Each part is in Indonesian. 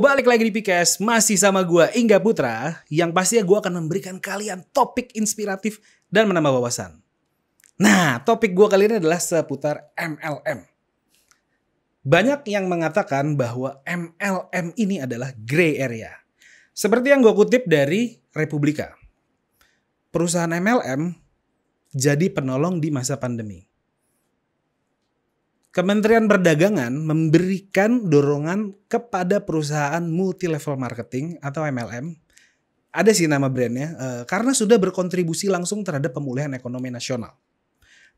balik lagi di PKS, masih sama gua Ingga Putra, yang pastinya gua akan memberikan kalian topik inspiratif dan menambah wawasan. Nah, topik gua kali ini adalah seputar MLM. Banyak yang mengatakan bahwa MLM ini adalah gray area. Seperti yang gue kutip dari Republika. Perusahaan MLM jadi penolong di masa pandemi. Kementerian Perdagangan memberikan dorongan kepada perusahaan multi level marketing atau MLM. Ada sih nama brandnya, eh, karena sudah berkontribusi langsung terhadap pemulihan ekonomi nasional.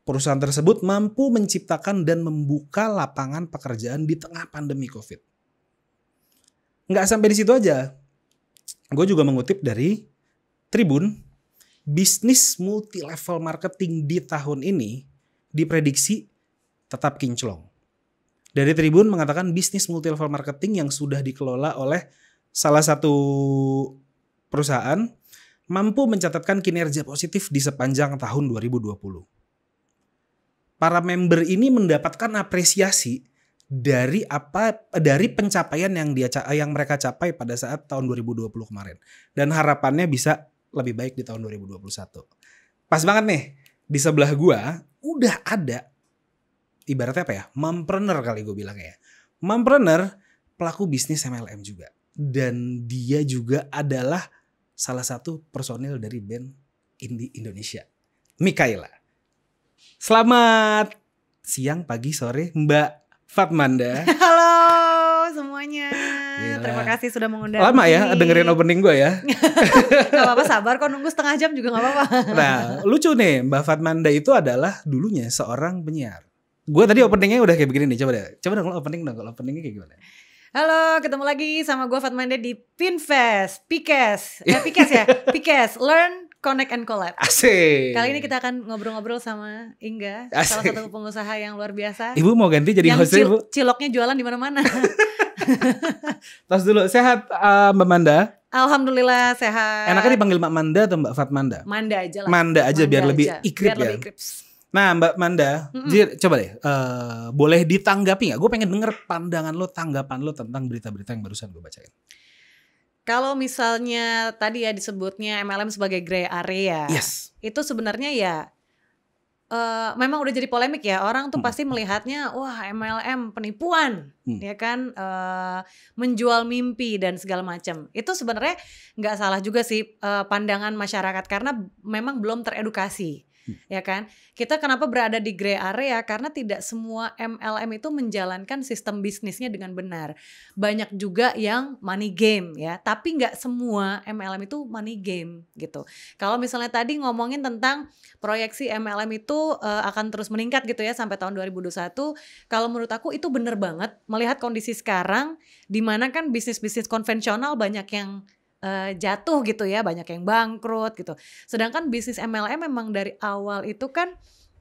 Perusahaan tersebut mampu menciptakan dan membuka lapangan pekerjaan di tengah pandemi COVID. Nggak sampai di situ aja. Gue juga mengutip dari Tribun, bisnis multi level marketing di tahun ini diprediksi tetap kinclong. Dari Tribun mengatakan bisnis multi level marketing yang sudah dikelola oleh salah satu perusahaan mampu mencatatkan kinerja positif di sepanjang tahun 2020. Para member ini mendapatkan apresiasi dari apa dari pencapaian yang dia yang mereka capai pada saat tahun 2020 kemarin dan harapannya bisa lebih baik di tahun 2021. Pas banget nih di sebelah gua udah ada ibaratnya apa ya? Mompreneur kali gue bilang ya. Mompreneur pelaku bisnis MLM juga. Dan dia juga adalah salah satu personil dari band indie Indonesia. Mikaela. Selamat siang, pagi, sore Mbak Fatmanda. Halo semuanya. Gila. Terima kasih sudah mengundang. Lama ini. ya dengerin opening gue ya. gak apa-apa sabar kok nunggu setengah jam juga gak apa-apa. Nah lucu nih Mbak Fatmanda itu adalah dulunya seorang penyiar Gue tadi openingnya udah kayak begini nih. Coba deh. Coba dong lo opening dong. Kalau openingnya kayak gimana? Halo, ketemu lagi sama gue Fatmanda di Pinfest, Pikes, eh Pikes ya, Pikes, Learn, Connect and Collab. Asik. Kali ini kita akan ngobrol-ngobrol sama Inga, Asik. salah satu pengusaha yang luar biasa. Ibu mau ganti jadi yang host cil ibu? Ciloknya jualan di mana-mana. Tos dulu, sehat uh, Mbak Manda? Alhamdulillah sehat. Enaknya dipanggil Mbak Manda atau Mbak Fatmanda? Manda aja lah. Manda aja Manda biar aja. lebih ikrip biar ya. Lebih Nah Mbak Manda, mm hmm Jir, coba deh, uh, boleh ditanggapi nggak? Gue pengen denger pandangan lo, tanggapan lo tentang berita-berita yang barusan gue bacain. Kalau misalnya tadi ya disebutnya MLM sebagai grey area, yes. itu sebenarnya ya uh, memang udah jadi polemik ya orang tuh hmm. pasti melihatnya wah MLM penipuan hmm. ya kan uh, menjual mimpi dan segala macam itu sebenarnya nggak salah juga sih uh, pandangan masyarakat karena memang belum teredukasi Hmm. ya kan? Kita kenapa berada di gray area? Karena tidak semua MLM itu menjalankan sistem bisnisnya dengan benar. Banyak juga yang money game ya, tapi nggak semua MLM itu money game gitu. Kalau misalnya tadi ngomongin tentang proyeksi MLM itu uh, akan terus meningkat gitu ya sampai tahun 2021, kalau menurut aku itu benar banget melihat kondisi sekarang di mana kan bisnis-bisnis konvensional banyak yang Eh, jatuh gitu ya, banyak yang bangkrut gitu. Sedangkan bisnis MLM memang dari awal itu kan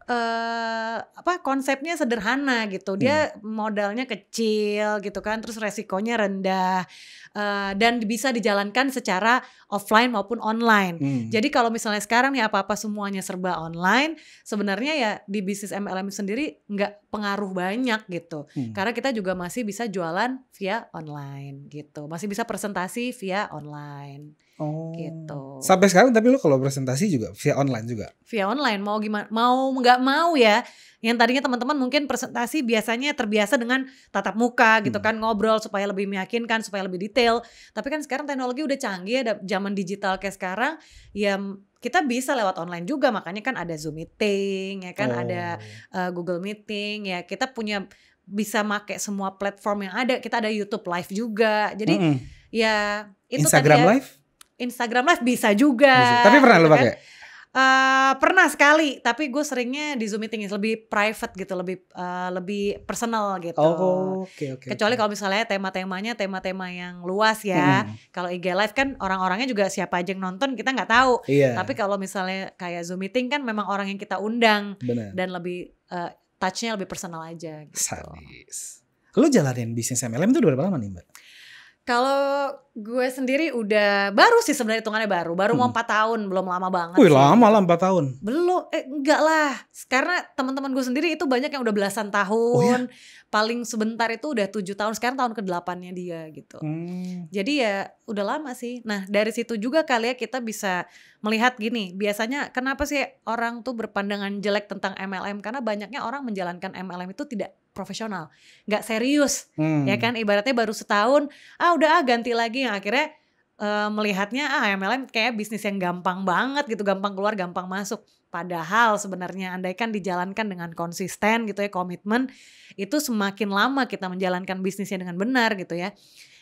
eh, apa konsepnya sederhana gitu. Dia hmm. modalnya kecil gitu kan, terus resikonya rendah Uh, dan bisa dijalankan secara offline maupun online. Hmm. Jadi kalau misalnya sekarang nih apa-apa semuanya serba online, sebenarnya ya di bisnis MLM sendiri nggak pengaruh banyak gitu. Hmm. Karena kita juga masih bisa jualan via online gitu. Masih bisa presentasi via online. Gitu. Oh. Gitu. Sampai sekarang tapi lu kalau presentasi juga via online juga. Via online mau gimana? Mau nggak mau ya. Yang tadinya teman-teman mungkin presentasi biasanya terbiasa dengan tatap muka gitu hmm. kan ngobrol supaya lebih meyakinkan, supaya lebih detail. Tapi kan sekarang teknologi udah canggih, ada zaman digital kayak sekarang ya kita bisa lewat online juga makanya kan ada Zoom meeting ya kan oh. ada uh, eh, Google meeting ya kita punya bisa make semua platform yang ada. Kita ada YouTube live juga. Jadi -hmm. ya itu Instagram tadi ya, live Instagram Live bisa juga. Bisa. Tapi pernah gitu lo kan? pakai? Kan? Uh, pernah sekali, tapi gue seringnya di Zoom meeting lebih private gitu, lebih uh, lebih personal gitu. Oh, oke okay, oke. Okay, Kecuali okay. kalau misalnya tema-temanya tema-tema yang luas ya. Hmm. Kalau IG live kan orang-orangnya juga siapa aja yang nonton kita nggak tahu. Yeah. Tapi kalau misalnya kayak Zoom meeting kan memang orang yang kita undang Bener. dan lebih uh, touchnya lebih personal aja gitu. Sadis. Lo jalanin bisnis MLM itu udah berapa lama nih, Mbak? Kalau gue sendiri udah baru sih sebenarnya hitungannya baru, baru mau hmm. empat tahun, belum lama banget. Wih sih. lama lah empat tahun. Belum, eh enggak lah, karena teman-teman gue sendiri itu banyak yang udah belasan tahun, oh, iya? paling sebentar itu udah tujuh tahun, sekarang tahun ke delapannya dia gitu. Hmm. Jadi ya udah lama sih. Nah dari situ juga kali ya kita bisa melihat gini, biasanya kenapa sih orang tuh berpandangan jelek tentang MLM? Karena banyaknya orang menjalankan MLM itu tidak profesional, nggak serius, hmm. ya kan? Ibaratnya baru setahun, ah udah ah ganti lagi, yang nah, akhirnya uh, melihatnya ah MLM kayak bisnis yang gampang banget gitu, gampang keluar, gampang masuk. Padahal sebenarnya andaikan dijalankan dengan konsisten gitu ya komitmen, itu semakin lama kita menjalankan bisnisnya dengan benar gitu ya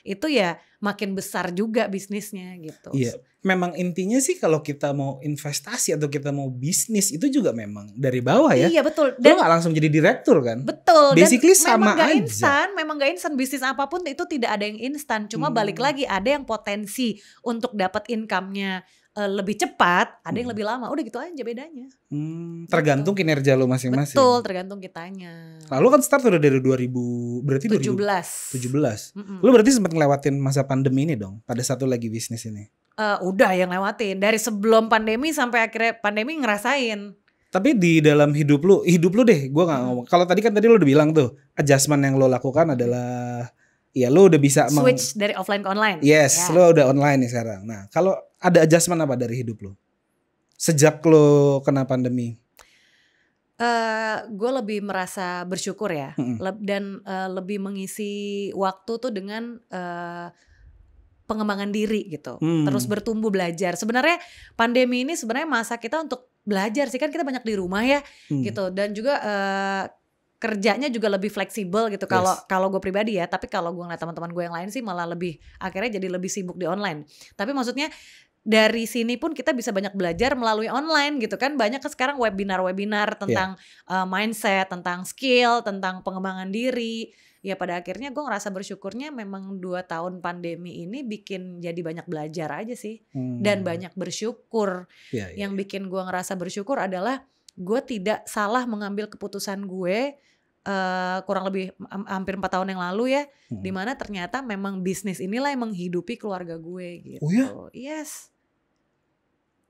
itu ya makin besar juga bisnisnya gitu. Iya, memang intinya sih kalau kita mau investasi atau kita mau bisnis itu juga memang dari bawah ya. Iya betul. Dan nggak langsung jadi direktur kan? Betul. Basically dan sama memang gak aja. instan, memang gak instan bisnis apapun itu tidak ada yang instan. Cuma hmm. balik lagi ada yang potensi untuk dapat income-nya uh, lebih cepat, ada yang hmm. lebih lama. Udah gitu aja bedanya. Hmm, gitu. tergantung gitu. kinerja lo masing-masing. Betul, tergantung kitanya. Lalu kan start udah dari 2000, berarti 17. 2017. Mm -mm. Lo berarti sempat ngelewatin masa pandemi ini dong, pada satu lagi bisnis ini. Uh, udah yang lewatin dari sebelum pandemi sampai akhirnya pandemi ngerasain. Tapi di dalam hidup lu, hidup lu deh, gue nggak ngomong. Kalau tadi kan tadi lu udah bilang tuh, adjustment yang lo lakukan adalah Iya, lo udah bisa switch dari offline ke online. Yes, yeah. lo udah online nih sekarang. Nah, kalau ada adjustment apa dari hidup lo sejak lo kena pandemi? Uh, eh, gue lebih merasa bersyukur ya, -hmm. Le dan uh, lebih mengisi waktu tuh dengan uh, pengembangan diri gitu, hmm. terus bertumbuh belajar. Sebenarnya pandemi ini sebenarnya masa kita untuk belajar sih kan kita banyak di rumah ya hmm. gitu dan juga uh, kerjanya juga lebih fleksibel gitu kalau yes. kalau gue pribadi ya tapi kalau gue ngeliat teman-teman gue yang lain sih malah lebih akhirnya jadi lebih sibuk di online tapi maksudnya dari sini pun kita bisa banyak belajar melalui online gitu kan banyak kan sekarang webinar-webinar iya. tentang yeah. uh, mindset tentang skill tentang pengembangan diri ya pada akhirnya gue ngerasa bersyukurnya memang dua tahun pandemi ini bikin jadi banyak belajar aja sih hmm. dan banyak bersyukur yeah, yeah, yang yeah. bikin gue ngerasa bersyukur adalah gue tidak salah mengambil keputusan gue uh, kurang lebih hampir empat tahun yang lalu ya, hmm. dimana ternyata memang bisnis inilah yang menghidupi keluarga gue gitu. Oh ya? Yes.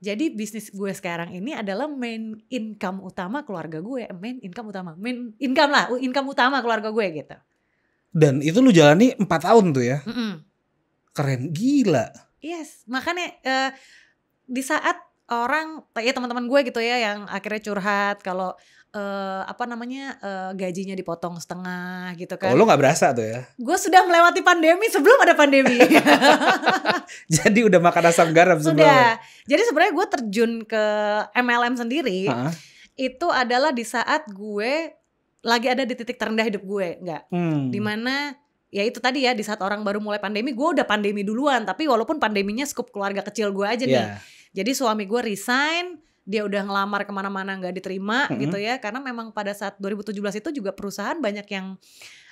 Jadi bisnis gue sekarang ini adalah main income utama keluarga gue, eh, main income utama, main income lah, income utama keluarga gue gitu. Dan itu lu jalani empat tahun tuh ya? Mm -mm. Keren, gila. Yes, makanya uh, di saat orang, ya teman-teman gue gitu ya yang akhirnya curhat kalau uh, apa namanya uh, gajinya dipotong setengah gitu oh, kan. Oh, lu nggak berasa tuh ya? Gue sudah melewati pandemi sebelum ada pandemi. Jadi udah makan asam garam sebelumnya. Sudah. Jadi sebenarnya gue terjun ke MLM sendiri. Ha Itu adalah di saat gue lagi ada di titik terendah hidup gue, enggak. Hmm. Dimana ya itu tadi ya di saat orang baru mulai pandemi, gue udah pandemi duluan. Tapi walaupun pandeminya skup keluarga kecil gue aja yeah. nih. Iya. Jadi suami gue resign dia udah ngelamar kemana-mana nggak diterima mm-hmm. gitu ya karena memang pada saat 2017 itu juga perusahaan banyak yang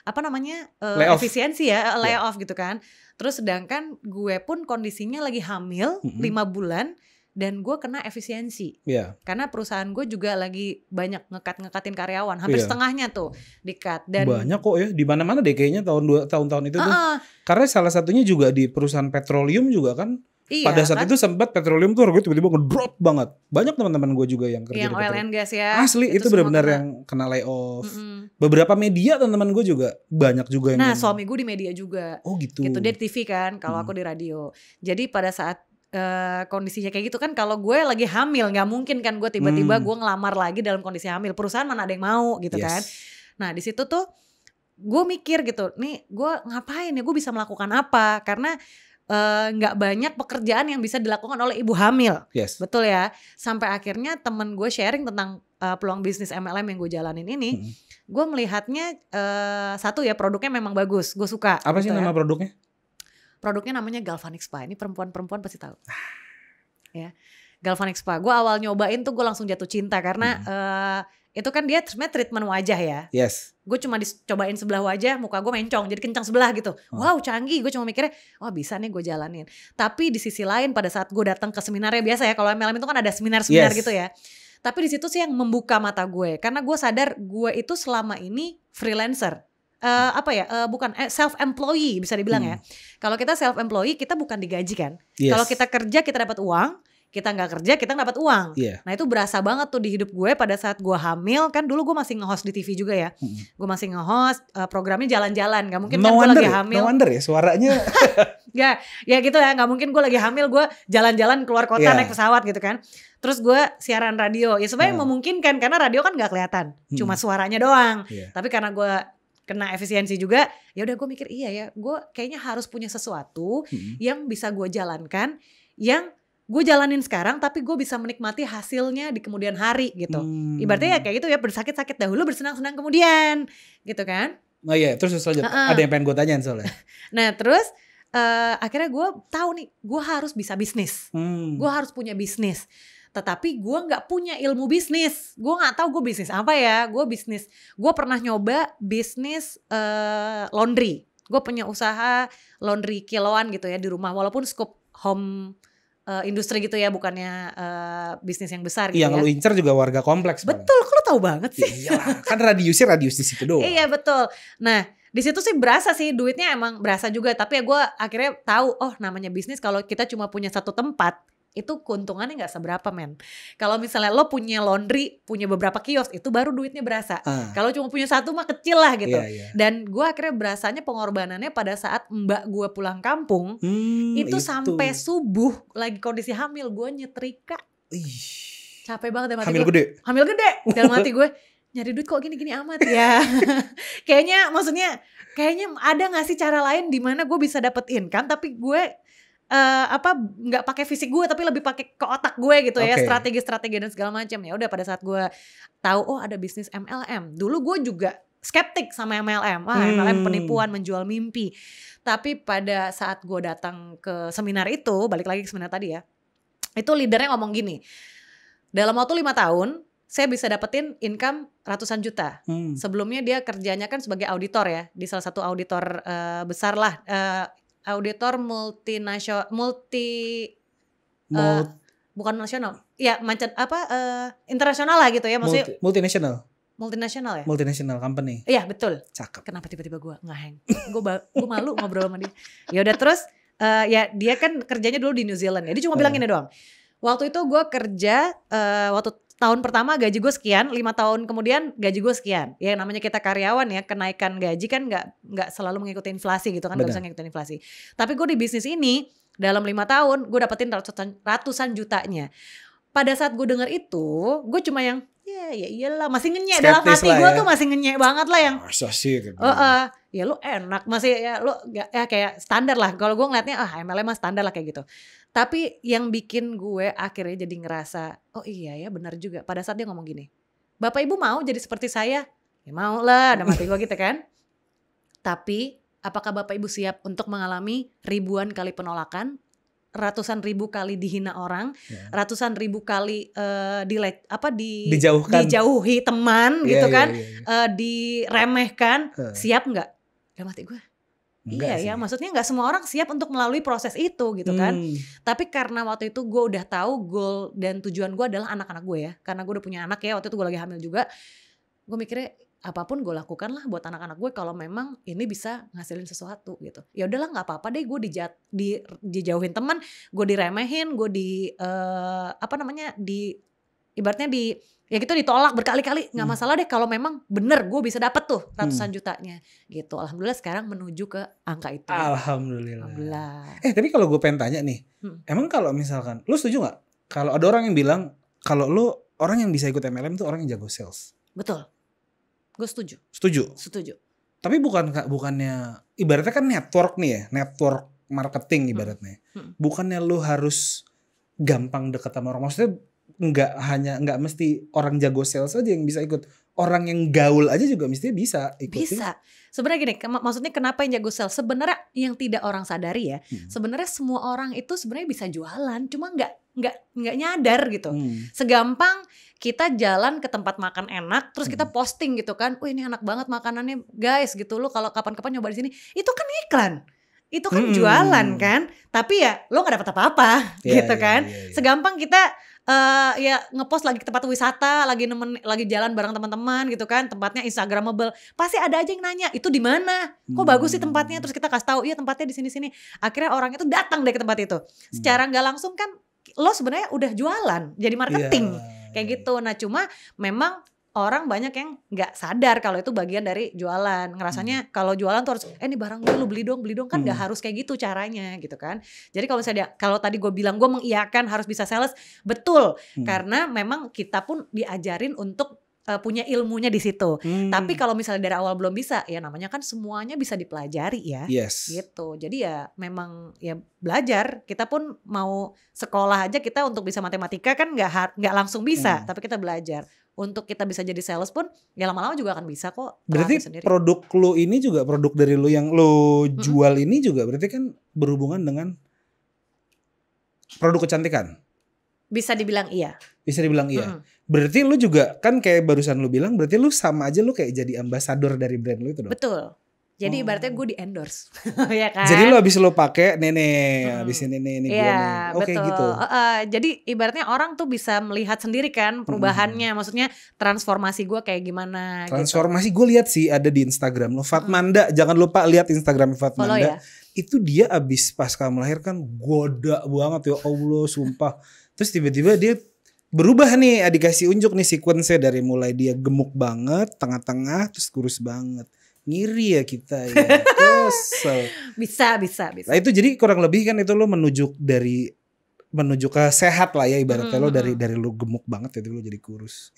apa namanya uh, efisiensi ya uh, layoff yeah. gitu kan terus sedangkan gue pun kondisinya lagi hamil mm-hmm. lima bulan dan gue kena efisiensi yeah. karena perusahaan gue juga lagi banyak ngekat ngekatin karyawan hampir yeah. setengahnya tuh dikat dan banyak kok ya di mana mana deh kayaknya tahun dua tahun-tahun itu uh-uh. tuh karena salah satunya juga di perusahaan petroleum juga kan Iya, Pada saat kan? itu sempat petroleum tuh harganya tiba-tiba ngedrop banget. Banyak teman-teman gue juga yang kerja yang di oil and gas ya. Asli itu, itu benar-benar yang kena layoff. Mm -hmm. Beberapa media teman-teman gue juga banyak juga yang Nah, yang... suami gue di media juga. Oh gitu. Gitu dia di TV kan, kalau mm. aku di radio. Jadi pada saat Uh, kondisinya kayak gitu kan kalau gue lagi hamil nggak mungkin kan gue tiba-tiba hmm. gue ngelamar lagi dalam kondisi hamil perusahaan mana ada yang mau gitu yes. kan nah di situ tuh gue mikir gitu nih gue ngapain ya gue bisa melakukan apa karena Eh, nggak uh, banyak pekerjaan yang bisa dilakukan oleh ibu hamil. Yes. Betul ya. Sampai akhirnya temen gue sharing tentang uh, peluang bisnis MLM yang gue jalanin ini, hmm. gue melihatnya uh, satu ya produknya memang bagus, gue suka. Apa gitu sih ya. nama produknya? Produknya namanya Galvanic Spa. Ini perempuan-perempuan pasti tahu. ya. Galvanic Spa. Gue awal nyobain tuh gue langsung jatuh cinta karena hmm. uh, itu kan dia sebenarnya treatment wajah ya. Yes. Gue cuma dicobain sebelah wajah, muka gue mencong, jadi kencang sebelah gitu. Oh. Wow, canggih. Gue cuma mikirnya, wah oh, bisa nih gue jalanin. Tapi di sisi lain pada saat gue datang ke seminarnya biasa ya, kalau MLM itu kan ada seminar-seminar yes. gitu ya. Tapi di situ sih yang membuka mata gue, karena gue sadar gue itu selama ini freelancer. Uh, apa ya uh, bukan eh, self employee bisa dibilang ya. hmm. ya kalau kita self employee kita bukan digaji kan yes. kalau kita kerja kita dapat uang kita nggak kerja kita dapat uang. Yeah. Nah itu berasa banget tuh di hidup gue pada saat gue hamil kan dulu gue masih ngehost di TV juga ya. Hmm. Gue masih ngehost host uh, eh, programnya jalan-jalan nggak mungkin no kan gue lagi ya, hamil. No wonder ya suaranya. ya ya gitu ya nggak mungkin gue lagi hamil gue jalan-jalan keluar kota yeah. naik pesawat gitu kan. Terus gue siaran radio ya sebenarnya hmm. memungkinkan karena radio kan nggak kelihatan hmm. cuma suaranya doang. Yeah. Tapi karena gue kena efisiensi juga ya udah gue mikir iya ya gue kayaknya harus punya sesuatu hmm. yang bisa gue jalankan yang gue jalanin sekarang tapi gue bisa menikmati hasilnya di kemudian hari gitu hmm. ibaratnya ya kayak gitu ya bersakit-sakit dahulu bersenang-senang kemudian gitu kan oh iya terus terus uh -uh. ada yang pengen gue tanyain soalnya nah terus uh, akhirnya gue tahu nih gue harus bisa bisnis hmm. gue harus punya bisnis tetapi gue nggak punya ilmu bisnis gue nggak tahu gue bisnis apa ya gue bisnis gue pernah nyoba bisnis uh, laundry gue punya usaha laundry kiloan gitu ya di rumah walaupun scope home uh, industri gitu ya, bukannya uh, bisnis yang besar. Gitu yang ya. lu incer juga warga kompleks. Betul, kalau kok lu tahu banget sih. Iya, kan radiusnya radius di situ doang. iya betul. Nah di situ sih berasa sih duitnya emang berasa juga tapi ya gue akhirnya tahu oh namanya bisnis kalau kita cuma punya satu tempat itu keuntungannya nggak seberapa men. Kalau misalnya lo punya laundry, punya beberapa kios, itu baru duitnya berasa. Uh. Kalau cuma punya satu mah kecil lah gitu. Yeah, yeah. Dan gue akhirnya berasanya pengorbanannya pada saat mbak gue pulang kampung, hmm, itu, itu sampai subuh lagi kondisi hamil gue nyetrika. Ih. Capek banget dalam ya hati Hamil gue. gede. Hamil gede. Dalam mati gue nyari duit kok gini-gini amat ya. kayaknya maksudnya kayaknya ada gak sih cara lain di mana gue bisa dapet income tapi gue uh, apa nggak pakai fisik gue tapi lebih pakai ke otak gue gitu okay. ya strategi-strategi dan segala macam ya udah pada saat gue tahu oh ada bisnis MLM dulu gue juga skeptik sama MLM. Wah, hmm. MLM penipuan, menjual mimpi. Tapi pada saat gue datang ke seminar itu, balik lagi ke seminar tadi ya, itu leadernya ngomong gini, dalam waktu lima tahun, saya bisa dapetin income ratusan juta. Hmm. Sebelumnya dia kerjanya kan sebagai auditor ya, di salah satu auditor uh, besar lah, eh, auditor multinasional multi eh, Mult uh, bukan nasional. Ya, mancan, apa uh, internasional lah gitu ya maksudnya. Multi, multinasional. Multinasional ya? multinasional company. Iya, betul. Cakep. Kenapa tiba-tiba gua ngaheng? gua gue malu ngobrol sama dia. Ya udah terus uh, ya dia kan kerjanya dulu di New Zealand ya. Dia cuma uh. Iya. bilangin doang. Waktu itu gue kerja uh, waktu tahun pertama gaji gue sekian, lima tahun kemudian gaji gue sekian. Ya namanya kita karyawan ya, kenaikan gaji kan nggak nggak selalu mengikuti inflasi gitu kan, nggak bisa mengikuti inflasi. Tapi gue di bisnis ini dalam lima tahun gue dapetin ratusan, ratusan jutanya. Pada saat gue denger itu, gue cuma yang ya ya iyalah masih ngenyek dalam hati gue ya. tuh masih ngenyek banget lah yang masa sih gitu. uh, uh, ya lu enak masih ya lu gak, ya kayak standar lah kalau gue ngeliatnya ah MLM mah standar lah kayak gitu tapi yang bikin gue akhirnya jadi ngerasa oh iya ya benar juga pada saat dia ngomong gini bapak ibu mau jadi seperti saya ya mau lah ada mati gue gitu kan tapi apakah bapak ibu siap untuk mengalami ribuan kali penolakan ratusan ribu kali dihina orang, yeah. ratusan ribu kali uh, eh, di apa di dijauhkan. dijauhi teman yeah, gitu yeah, kan, yeah, ya, ya. yeah. Uh, diremehkan, uh. siap nggak? Udah mati gue. Enggak iya sih. ya, maksudnya nggak semua orang siap untuk melalui proses itu gitu kan. Hmm. Tapi karena waktu itu gue udah tahu goal dan tujuan gue adalah anak-anak gue ya, karena gue udah punya anak ya waktu itu gue lagi hamil juga. Gue mikirnya apapun gue lakukan lah buat anak-anak gue kalau memang ini bisa ngasilin sesuatu gitu ya udahlah nggak apa-apa deh gue dijat di dijauhin teman gue diremehin gue di uh, apa namanya di ibaratnya di ya gitu ditolak berkali-kali nggak hmm. masalah deh kalau memang bener gue bisa dapet tuh hmm. ratusan hmm. jutanya gitu alhamdulillah sekarang menuju ke angka itu alhamdulillah, alhamdulillah. eh tapi kalau gue pengen tanya nih hmm. emang kalau misalkan lu setuju nggak kalau ada orang yang bilang kalau lu orang yang bisa ikut MLM tuh orang yang jago sales betul Gue setuju. Setuju. Setuju. Tapi bukan bukannya ibaratnya kan network nih ya, network marketing ibaratnya. Hmm. hmm. Bukannya lu harus gampang dekat sama orang. Maksudnya nggak hanya nggak mesti orang jago sales aja yang bisa ikut orang yang gaul aja juga mesti bisa ikut bisa sebenarnya gini mak maksudnya kenapa yang jago sales sebenarnya yang tidak orang sadari ya hmm. sebenarnya semua orang itu sebenarnya bisa jualan cuma nggak nggak nggak nyadar gitu hmm. segampang kita jalan ke tempat makan enak terus kita hmm. posting gitu kan, "Wih, ini enak banget makanannya, guys." gitu. lo kalau kapan-kapan nyoba di sini, itu kan iklan. Itu kan hmm. jualan kan? Tapi ya lo nggak dapat apa-apa yeah, iya, gitu kan. Yeah, yeah, yeah. Segampang kita uh, ya ngepost lagi ke tempat wisata, lagi nemen, lagi jalan bareng teman-teman gitu kan, tempatnya instagramable. Pasti ada aja yang nanya, itu di mana? Kok bagus sih hmm. tempatnya? Terus kita kasih tahu, iya tempatnya di sini-sini. Akhirnya orang itu datang deh ke tempat itu. Hmm. Secara nggak langsung kan lo sebenarnya udah jualan, jadi marketing. Yeah kayak iya. gitu nah cuma memang orang banyak yang nggak sadar kalau itu bagian dari jualan. Ngerasanya hmm. kalau jualan tuh harus eh ini barang gue lu beli dong, beli dong kan nggak hmm. harus kayak gitu caranya gitu kan. Jadi kalau misalnya kalau tadi gue bilang gue mengiakan harus bisa sales, betul. Hmm. Karena memang kita pun diajarin untuk uh, punya ilmunya di situ. Hmm. Tapi kalau misalnya dari awal belum bisa, ya namanya kan semuanya bisa dipelajari ya. Yes. Gitu. Jadi ya memang ya belajar. Kita pun mau sekolah aja kita untuk bisa matematika kan nggak nggak langsung bisa, hmm. tapi kita belajar. Untuk kita bisa jadi sales pun ya lama-lama juga akan bisa kok. Berarti sendiri. produk lu ini juga produk dari lu yang lu jual hmm. ini juga berarti kan berhubungan dengan produk kecantikan. Bisa dibilang iya. Bisa dibilang iya. Hmm. Berarti lu juga kan kayak barusan lu bilang berarti lu sama aja lu kayak jadi ambasador dari brand lu itu dong. Betul. Jadi oh. ibaratnya gue di endorse, ya kan? Jadi lu abis lu pakai nenek, hmm. abis ini nenek gue, oke okay, gitu. Uh, uh, jadi ibaratnya orang tuh bisa melihat sendiri kan hmm. perubahannya, hmm. maksudnya transformasi gue kayak gimana? Gitu. Transformasi gitu. gue lihat sih ada di Instagram lu Fatmanda. Hmm. Jangan lupa lihat Instagram Fatmanda. ya? Itu dia abis pas kamu melahirkan goda banget ya Allah, sumpah. Terus tiba-tiba dia berubah nih dikasih unjuk nih sequence dari mulai dia gemuk banget tengah-tengah terus kurus banget ngiri ya kita ya kesel bisa bisa bisa nah, itu jadi kurang lebih kan itu lo menuju dari menuju ke sehat lah ya ibaratnya hmm. lo dari dari lo gemuk banget jadi lo jadi kurus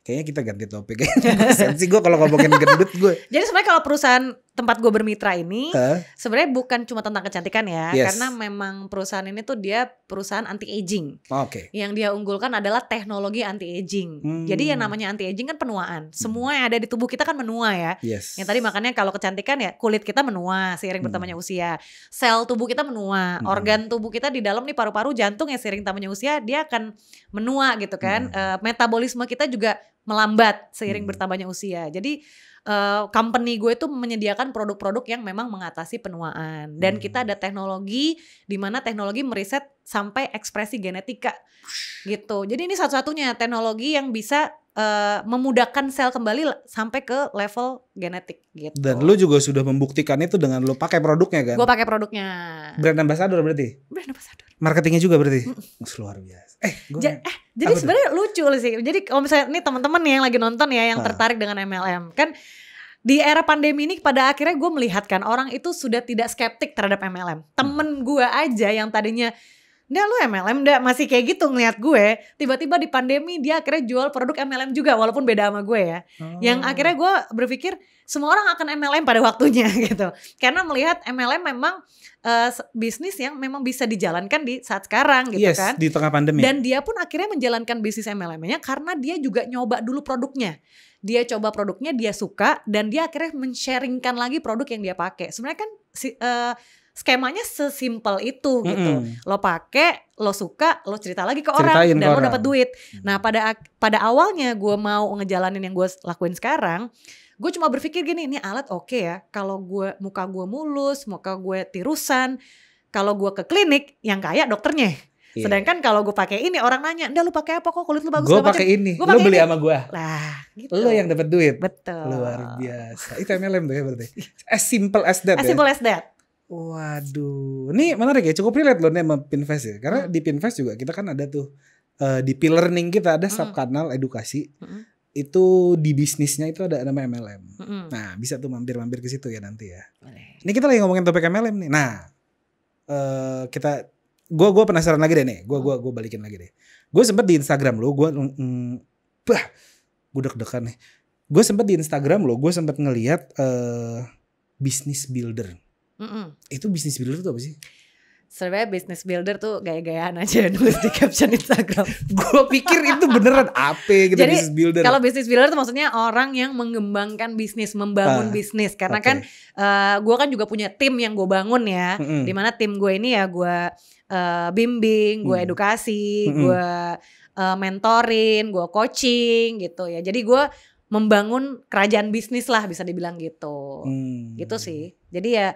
kayaknya kita ganti topik sensi gue kalau ngomongin gendut gue jadi sebenarnya kalau perusahaan tempat gue bermitra ini huh? sebenarnya bukan cuma tentang kecantikan ya, yes. karena memang perusahaan ini tuh dia perusahaan anti aging. Oke. Okay. Yang dia unggulkan adalah teknologi anti aging. Hmm. Jadi yang namanya anti aging kan penuaan. Hmm. Semua yang ada di tubuh kita kan menua ya. Yes. Yang tadi makanya kalau kecantikan ya kulit kita menua seiring hmm. bertambahnya usia, sel tubuh kita menua, hmm. organ tubuh kita di dalam nih paru-paru, jantung ya seiring bertambahnya usia dia akan menua gitu kan. Hmm. E, metabolisme kita juga melambat seiring hmm. bertambahnya usia. Jadi uh, company gue itu menyediakan produk-produk yang memang mengatasi penuaan. Dan hmm. kita ada teknologi di mana teknologi meriset sampai ekspresi genetika gitu. Jadi ini satu-satunya teknologi yang bisa uh, memudahkan sel kembali sampai ke level genetik gitu. Dan lu juga sudah membuktikan itu dengan lu pakai produknya kan? Gue pakai produknya. Brand ambassador berarti? Brand ambassador. Marketingnya juga berarti? Mm. Luar biasa. Eh, ja eh jadi sebenarnya lucu sih. Jadi kalau misalnya ini teman-teman yang lagi nonton ya yang ha. Ah. tertarik dengan MLM kan di era pandemi ini pada akhirnya gue melihatkan orang itu sudah tidak skeptik terhadap MLM. Temen gue aja yang tadinya Nggak lu MLM nggak masih kayak gitu ngeliat gue. Tiba-tiba di pandemi dia akhirnya jual produk MLM juga walaupun beda sama gue ya. hmm. Yang oh. akhirnya gue berpikir semua orang akan MLM pada waktunya gitu. Karena melihat MLM memang uh, bisnis yang memang bisa dijalankan di saat sekarang gitu yes, kan. di tengah pandemi. Dan dia pun akhirnya menjalankan bisnis MLM-nya karena dia juga nyoba dulu produknya dia coba produknya dia suka dan dia akhirnya men-sharingkan lagi produk yang dia pakai. Sebenarnya kan si, uh, skemanya sesimpel itu mm -hmm. gitu. Lo pake, lo suka, lo cerita lagi ke orang dan ke lo dapat duit. Nah, pada pada awalnya gue mau ngejalanin yang gue lakuin sekarang, gue cuma berpikir gini, ini alat oke okay ya. Kalau gue muka gue mulus, muka gue tirusan, kalau gue ke klinik yang kaya dokternya. Yeah. Sedangkan kalau gue pake ini orang nanya, "Enggak lu pake apa kok kulit lu bagus?" banget? Gue pake ya? ini. Gua pake lu beli ini. sama gue. Lah, gitu. Lu yang dapat duit. Betul. Luar biasa. Itu MLM tuh ya berarti. As simple as that. As ya? simple as that. Waduh, ini menarik ya. Cukup relate loh nih sama Pinvest ya. Karena hmm. di Pinvest juga kita kan ada tuh uh, di p learning kita ada hmm. sub kanal edukasi. Hmm. Itu di bisnisnya itu ada nama MLM. Hmm. Nah, bisa tuh mampir-mampir ke situ ya nanti ya. Ini kita lagi ngomongin topik MLM nih. Nah, uh, kita gue gua penasaran lagi deh nih. Gue gua gua balikin lagi deh. Gue sempet di Instagram lo, gue mm, bah, gue deg-degan nih. Gue sempet di Instagram lo, gue sempet ngeliat uh, bisnis builder. Mm -mm. Itu bisnis builder tuh apa sih? sebenarnya bisnis builder tuh gaya-gayaan aja nulis di caption Instagram. gue pikir itu beneran apa gitu Jadi, builder. Kalau bisnis builder tuh maksudnya orang yang mengembangkan bisnis, membangun ah, bisnis. Karena okay. kan uh, eh, gue kan juga punya tim yang gue bangun ya. Mm -hmm. Dimana tim gue ini ya gue uh, bimbing, gue edukasi, mm -hmm. gue uh, mentorin, gue coaching gitu ya. Jadi gue membangun kerajaan bisnis lah bisa dibilang gitu. Mm. Gitu sih. Jadi ya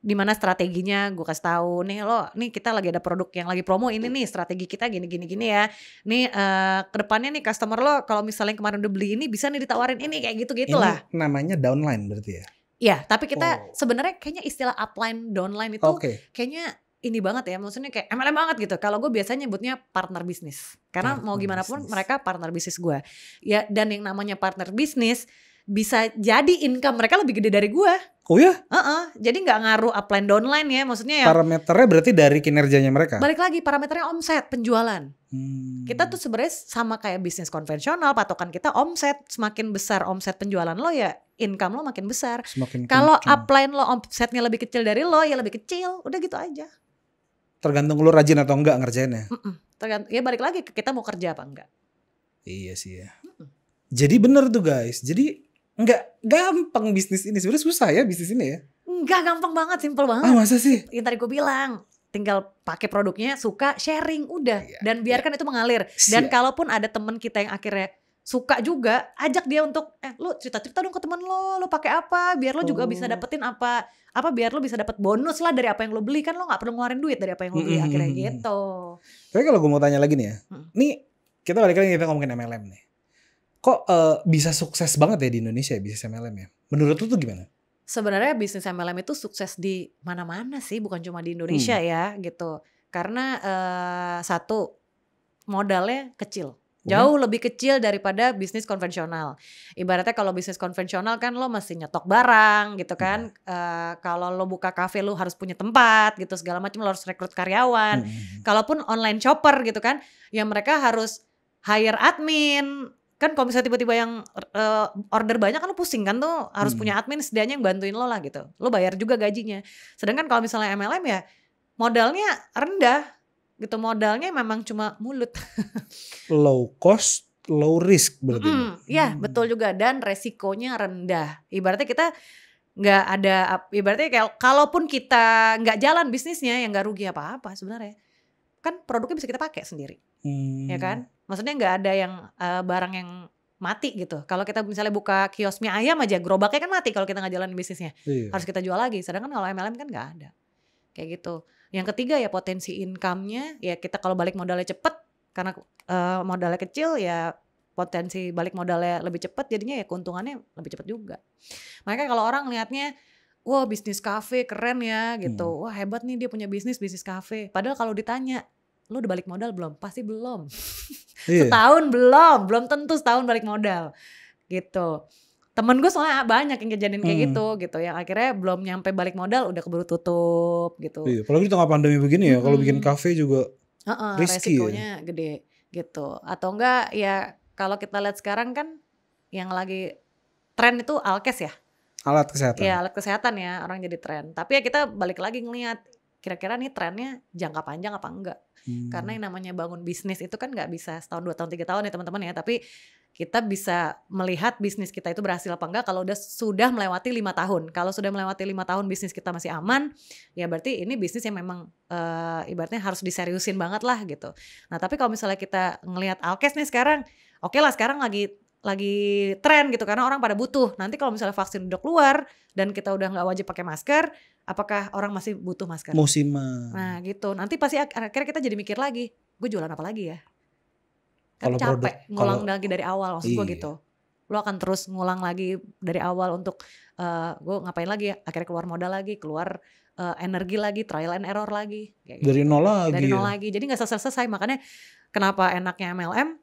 di mana strateginya gue kasih tahu nih lo nih kita lagi ada produk yang lagi promo ini nih strategi kita gini gini gini ya nih uh, eh, kedepannya nih customer lo kalau misalnya kemarin udah beli ini bisa nih ditawarin ini kayak gitu gitulah ini namanya downline berarti ya Iya, tapi kita oh. sebenarnya kayaknya istilah upline downline itu okay. kayaknya ini banget ya, maksudnya kayak MLM banget gitu. Kalau gue biasanya nyebutnya partner bisnis, karena partner mau gimana business. pun mereka partner bisnis gue. Ya, dan yang namanya partner bisnis bisa jadi income mereka lebih gede dari gua. Oh ya? Uh -uh. Jadi nggak ngaruh upline downline ya, maksudnya ya. Parameternya berarti dari kinerjanya mereka. Balik lagi parameternya omset penjualan. Hmm. Kita tuh sebenarnya sama kayak bisnis konvensional, patokan kita omset semakin besar omset penjualan lo ya income lo makin besar. Semakin Kalau upline lo omsetnya lebih kecil dari lo ya lebih kecil, udah gitu aja. Tergantung lo rajin atau enggak ngerjainnya. Mm -mm. Tergantung. Ya balik lagi kita mau kerja apa enggak. Iya sih ya. Mm Jadi bener tuh guys. Jadi nggak gampang bisnis ini sebenarnya susah ya bisnis ini ya nggak gampang banget simple banget ah masa sih yang tadi gue bilang tinggal pakai produknya suka sharing udah yeah, dan iya. biarkan yeah. itu mengalir dan kalaupun ada temen kita yang akhirnya suka juga ajak dia untuk eh lu cerita cerita dong ke temen lo lo pakai apa biar lo juga bisa oh. dapetin apa apa biar lo bisa dapet bonus lah dari apa yang lo beli kan lo nggak perlu ngeluarin duit dari apa yang lo beli mm -hmm. akhirnya gitu tapi kalau gue mau tanya lagi nih ya mm. nih kita balik lagi kita ngomongin MLM nih kok uh, bisa sukses banget ya di Indonesia ya, bisnis MLM ya? Menurut lu tuh gimana? Sebenarnya bisnis MLM itu sukses di mana-mana sih, bukan cuma di Indonesia hmm. ya gitu. Karena uh, satu modalnya kecil. Jauh lebih kecil daripada bisnis konvensional. Ibaratnya kalau bisnis konvensional kan lo masih nyetok barang gitu iya. kan. Uh, kalau lo buka kafe lo harus punya tempat gitu segala macam lo harus rekrut karyawan. Hmm, hmm, hmm. Kalaupun online shopper gitu kan, ya mereka harus hire admin, kan kalau misalnya tiba-tiba yang uh, order banyak kan lo pusing kan tuh harus hmm. punya admin sedianya yang bantuin lo lah gitu lo bayar juga gajinya sedangkan kalau misalnya MLM ya modalnya rendah gitu modalnya memang cuma mulut low cost low risk berarti mm, ya hmm. betul juga dan resikonya rendah ibaratnya kita nggak ada ibaratnya kayak kalaupun kita nggak jalan bisnisnya yang nggak rugi apa-apa sebenarnya kan produknya bisa kita pakai sendiri ya hmm. ya kan Maksudnya nggak ada yang uh, barang yang mati gitu. Kalau kita misalnya buka kios mie ayam aja, gerobaknya kan mati kalau kita nggak jalan bisnisnya. Iya. Harus kita jual lagi. Sedangkan kalau MLM kan nggak ada. Kayak gitu. Yang ketiga ya potensi income-nya, ya kita kalau balik modalnya cepet, karena uh, modalnya kecil ya potensi balik modalnya lebih cepet, jadinya ya keuntungannya lebih cepet juga. Makanya kalau orang lihatnya, wah bisnis kafe keren ya gitu, hmm. wah hebat nih dia punya bisnis bisnis kafe. Padahal kalau ditanya, lu udah balik modal belum? Pasti belum. Yeah. setahun belum, belum tentu setahun balik modal. Gitu. Temen gue soalnya banyak yang kejadian kayak hmm. gitu gitu yang akhirnya belum nyampe balik modal udah keburu tutup gitu. Iya, apalagi di tengah pandemi begini ya, hmm. kalau bikin hmm. kafe juga uh -uh, risky ya. gede gitu. Atau enggak ya kalau kita lihat sekarang kan yang lagi tren itu alkes ya alat kesehatan. Iya, alat kesehatan ya, orang jadi tren. Tapi ya kita balik lagi ngelihat kira-kira nih trennya jangka panjang apa enggak hmm. karena yang namanya bangun bisnis itu kan nggak bisa setahun dua tahun tiga tahun ya teman-teman ya tapi kita bisa melihat bisnis kita itu berhasil apa enggak kalau udah sudah melewati lima tahun kalau sudah melewati lima tahun bisnis kita masih aman ya berarti ini bisnis yang memang uh, ibaratnya harus diseriusin banget lah gitu nah tapi kalau misalnya kita ngelihat alkes nih sekarang oke okay lah sekarang lagi lagi tren gitu karena orang pada butuh. Nanti kalau misalnya vaksin udah keluar dan kita udah nggak wajib pakai masker, apakah orang masih butuh masker? Musiman. Nah gitu. Nanti pasti akhirnya kita jadi mikir lagi, gue jualan apa lagi ya? Kan kalau capek produk, ngulang kalau, lagi dari awal maksud gue iya. gitu. Lo akan terus ngulang lagi dari awal untuk uh, eh, gue ngapain lagi ya? Akhirnya keluar modal lagi, keluar uh, energi lagi, trial and error lagi. Kayak dari gitu. nol lagi. Dari nol ya? lagi. Jadi nggak selesai-selesai. Makanya kenapa enaknya MLM?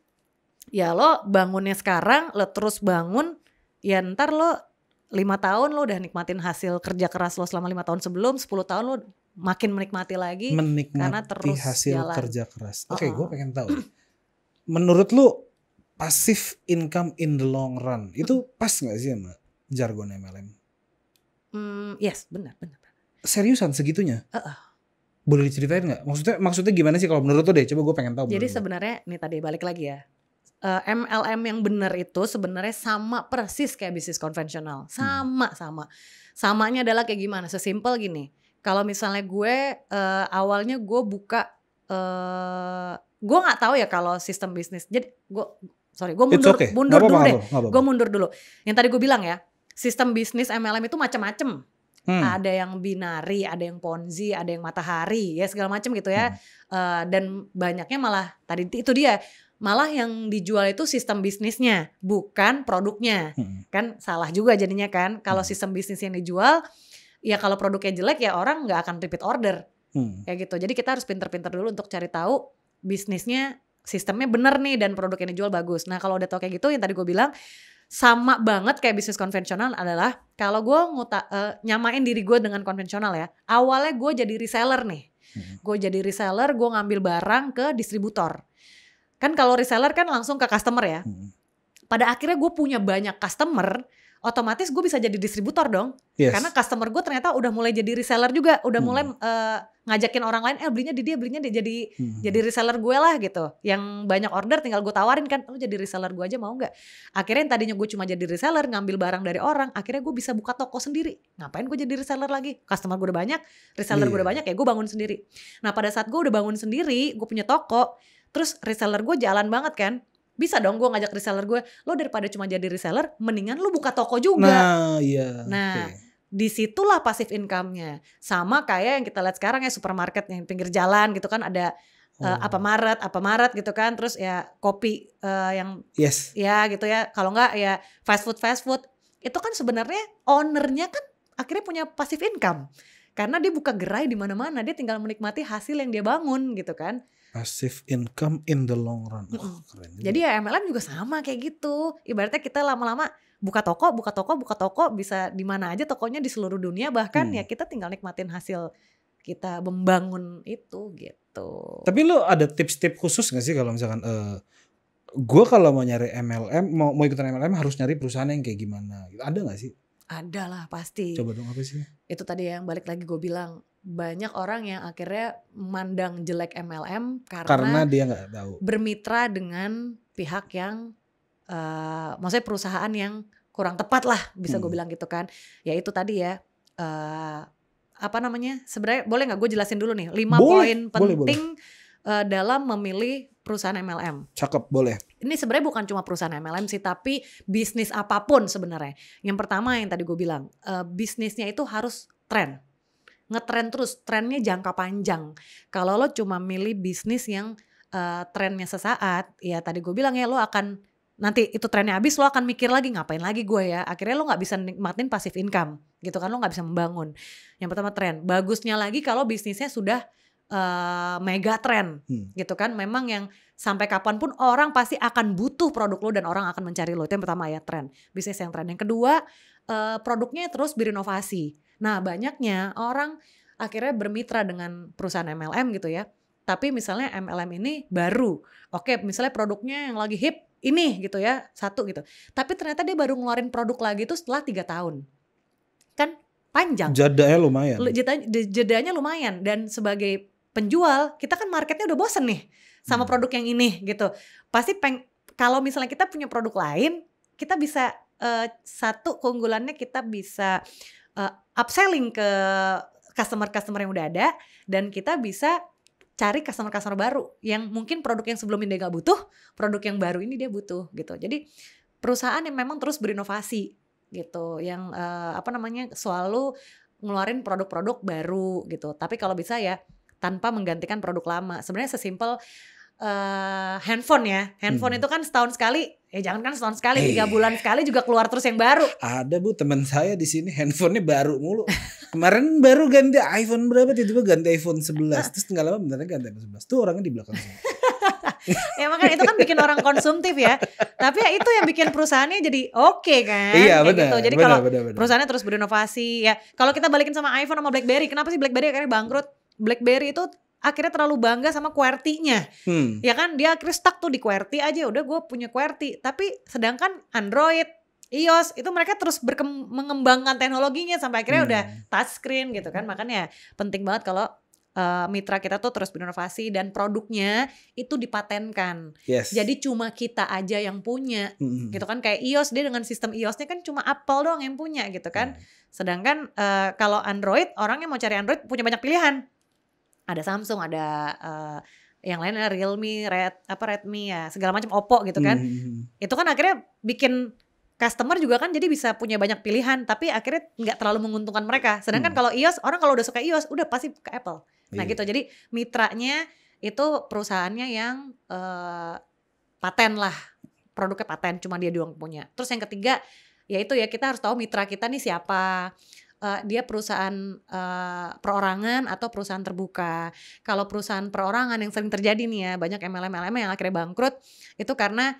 ya lo bangunnya sekarang lo terus bangun ya ntar lo lima tahun lo udah nikmatin hasil kerja keras lo selama lima tahun sebelum 10 tahun lo makin menikmati lagi menikmati karena terus hasil jalan. kerja keras oke okay, oh. gue pengen tahu menurut lo pasif income in the long run itu hmm. pas nggak sih sama jargon MLM mm, yes benar benar seriusan segitunya uh -uh boleh diceritain nggak? Maksudnya maksudnya gimana sih kalau menurut lo deh? Coba gue pengen tahu. Jadi sebenarnya nih tadi balik lagi ya uh, eh, MLM yang benar itu sebenarnya sama persis kayak bisnis konvensional. Hmm. Sama hmm. sama. Samanya adalah kayak gimana? Sesimpel gini. Kalau misalnya gue uh, awalnya gue buka uh, gue nggak tahu ya kalau sistem bisnis. Jadi gue sorry gue mundur okay. mundur gak dulu deh. Gue mundur dulu. Yang tadi gue bilang ya sistem bisnis MLM itu macam-macam. Hmm. Ada yang binari, ada yang ponzi, ada yang matahari, ya segala macam gitu ya. Hmm. Uh, dan banyaknya malah tadi itu dia malah yang dijual itu sistem bisnisnya bukan produknya hmm. kan salah juga jadinya kan kalau hmm. sistem bisnis yang dijual ya kalau produknya jelek ya orang nggak akan repeat order hmm. kayak gitu jadi kita harus pinter-pinter dulu untuk cari tahu bisnisnya sistemnya bener nih dan produk yang dijual bagus nah kalau udah tau kayak gitu yang tadi gue bilang sama banget kayak bisnis konvensional adalah kalau gue nguta, uh, nyamain diri gue dengan konvensional ya awalnya gue jadi reseller nih hmm. gue jadi reseller gue ngambil barang ke distributor Kan kalau reseller kan langsung ke customer ya. Hmm. Pada akhirnya gue punya banyak customer, otomatis gue bisa jadi distributor dong. Yes. Karena customer gue ternyata udah mulai jadi reseller juga, udah hmm. mulai uh, ngajakin orang lain, eh belinya di dia, belinya dia jadi hmm. jadi reseller gue lah gitu. Yang banyak order tinggal gue tawarin kan, lu oh, jadi reseller gue aja mau nggak? Akhirnya yang tadinya gue cuma jadi reseller ngambil barang dari orang, akhirnya gue bisa buka toko sendiri. Ngapain gue jadi reseller lagi? Customer gue udah banyak, reseller yeah. gue udah iya. banyak ya, gue bangun sendiri. Nah pada saat gue udah bangun sendiri, gue punya toko, Terus reseller gue jalan banget kan. Bisa dong gue ngajak reseller gue, lo daripada cuma jadi reseller, mendingan lo buka toko juga. Nah, iya. Nah, okay disitulah pasif income-nya. Sama kayak yang kita lihat sekarang ya supermarket yang pinggir jalan gitu kan ada eh, oh. uh, apa Maret, apa Maret gitu kan. Terus ya kopi uh, yang yes. ya gitu ya. Kalau enggak ya fast food fast food. Itu kan sebenarnya ownernya kan akhirnya punya pasif income. Karena dia buka gerai di mana-mana, dia tinggal menikmati hasil yang dia bangun gitu kan passive income in the long run. Wah, oh, keren. Juga. Jadi ya MLM juga sama kayak gitu. Ibaratnya kita lama-lama buka toko, buka toko, buka toko bisa di mana aja tokonya di seluruh dunia bahkan hmm. ya kita tinggal nikmatin hasil kita membangun itu gitu. Tapi lo ada tips-tips khusus gak sih kalau misalkan uh, eh, gue kalau mau nyari MLM mau mau ikutan MLM harus nyari perusahaan yang kayak gimana? Ada gak sih? Ada lah pasti. Coba dong apa sih? Itu tadi yang balik lagi gue bilang banyak orang yang akhirnya mandang jelek MLM karena, karena dia nggak tahu bermitra dengan pihak yang uh, maksudnya perusahaan yang kurang tepat lah bisa hmm. gue bilang gitu kan ya itu tadi ya uh, apa namanya sebenarnya boleh nggak gue jelasin dulu nih lima poin penting boleh, boleh. Eh, dalam memilih perusahaan MLM. Cakep, boleh. Ini sebenarnya bukan cuma perusahaan MLM sih, tapi bisnis apapun sebenarnya. Yang pertama yang tadi gue bilang, uh, bisnisnya itu harus tren. Ngetren terus, trennya jangka panjang. Kalau lo cuma milih bisnis yang uh, trennya sesaat, ya tadi gue bilang ya lo akan nanti itu trennya habis lo akan mikir lagi ngapain lagi gue ya akhirnya lo nggak bisa nikmatin pasif income gitu kan lo nggak bisa membangun yang pertama tren bagusnya lagi kalau bisnisnya sudah uh, mega trend hmm. gitu kan memang yang sampai kapanpun orang pasti akan butuh produk lo dan orang akan mencari lo itu yang pertama ya trend bisnis yang trend yang kedua uh, produknya terus berinovasi nah banyaknya orang akhirnya bermitra dengan perusahaan MLM gitu ya tapi misalnya MLM ini baru oke misalnya produknya yang lagi hip ini gitu ya satu gitu tapi ternyata dia baru ngeluarin produk lagi itu setelah tiga tahun kan panjang Jadanya lumayan jadanya jedanya lumayan dan sebagai penjual kita kan marketnya udah bosen nih sama hmm. produk yang ini gitu pasti peng kalau misalnya kita punya produk lain kita bisa uh, satu keunggulannya kita bisa uh, upselling ke customer-customer yang udah ada dan kita bisa cari customer-customer baru yang mungkin produk yang sebelumnya dia nggak butuh, produk yang baru ini dia butuh gitu. Jadi perusahaan yang memang terus berinovasi gitu, yang uh, apa namanya selalu ngeluarin produk-produk baru gitu. Tapi kalau bisa ya tanpa menggantikan produk lama. Sebenarnya sesimpel uh, handphone ya. Handphone hmm. itu kan setahun sekali, ya jangan kan setahun sekali, eh. tiga eh. bulan sekali juga keluar terus yang baru. Ada bu teman saya di sini handphonenya baru mulu. Kemarin baru ganti iPhone berapa tiba-tiba ganti iPhone 11 terus tinggal lama bentar ganti iPhone 11. Tuh orangnya di belakang saya. ya makanya itu kan bikin orang konsumtif ya. Tapi ya itu yang bikin perusahaannya jadi oke okay kan. Iya betul. benar. Gitu. Jadi kalau perusahaannya terus berinovasi ya. Kalau kita balikin sama iPhone sama BlackBerry, kenapa sih BlackBerry akhirnya bangkrut? BlackBerry itu akhirnya terlalu bangga sama QWERTY-nya. Hmm. Ya kan dia akhirnya stuck tuh di QWERTY aja udah gue punya QWERTY. Tapi sedangkan Android, iOS itu mereka terus mengembangkan teknologinya sampai akhirnya hmm. udah touchscreen gitu kan. Makanya penting banget kalau Uh, mitra kita tuh terus berinovasi dan produknya itu dipatenkan. Yes. Jadi cuma kita aja yang punya, hmm gitu kan? Kayak iOS dia dengan sistem iOS-nya kan cuma Apple doang yang punya, gitu kan? Hmm. Sedangkan uh, kalau Android orang yang mau cari Android punya banyak pilihan ada Samsung ada uh, yang lainnya Realme, Red apa Redmi ya segala macam Oppo gitu kan hmm, hmm, hmm. itu kan akhirnya bikin customer juga kan jadi bisa punya banyak pilihan tapi akhirnya nggak terlalu menguntungkan mereka sedangkan hmm. kalau iOS orang kalau udah suka iOS udah pasti ke Apple nah yeah. gitu jadi mitranya itu perusahaannya yang uh, paten lah produknya paten cuma dia doang punya terus yang ketiga yaitu ya kita harus tahu mitra kita nih siapa uh, dia perusahaan uh, perorangan atau perusahaan terbuka. Kalau perusahaan perorangan yang sering terjadi nih ya, banyak MLM MLM yang akhirnya bangkrut itu karena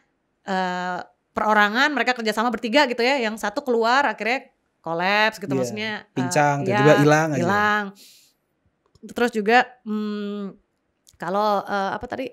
uh, perorangan mereka kerjasama bertiga gitu ya, yang satu keluar akhirnya kolaps gitu yeah. maksudnya pincang uh, tiba-tiba hilang hilang. Terus juga hmm, kalau uh, apa tadi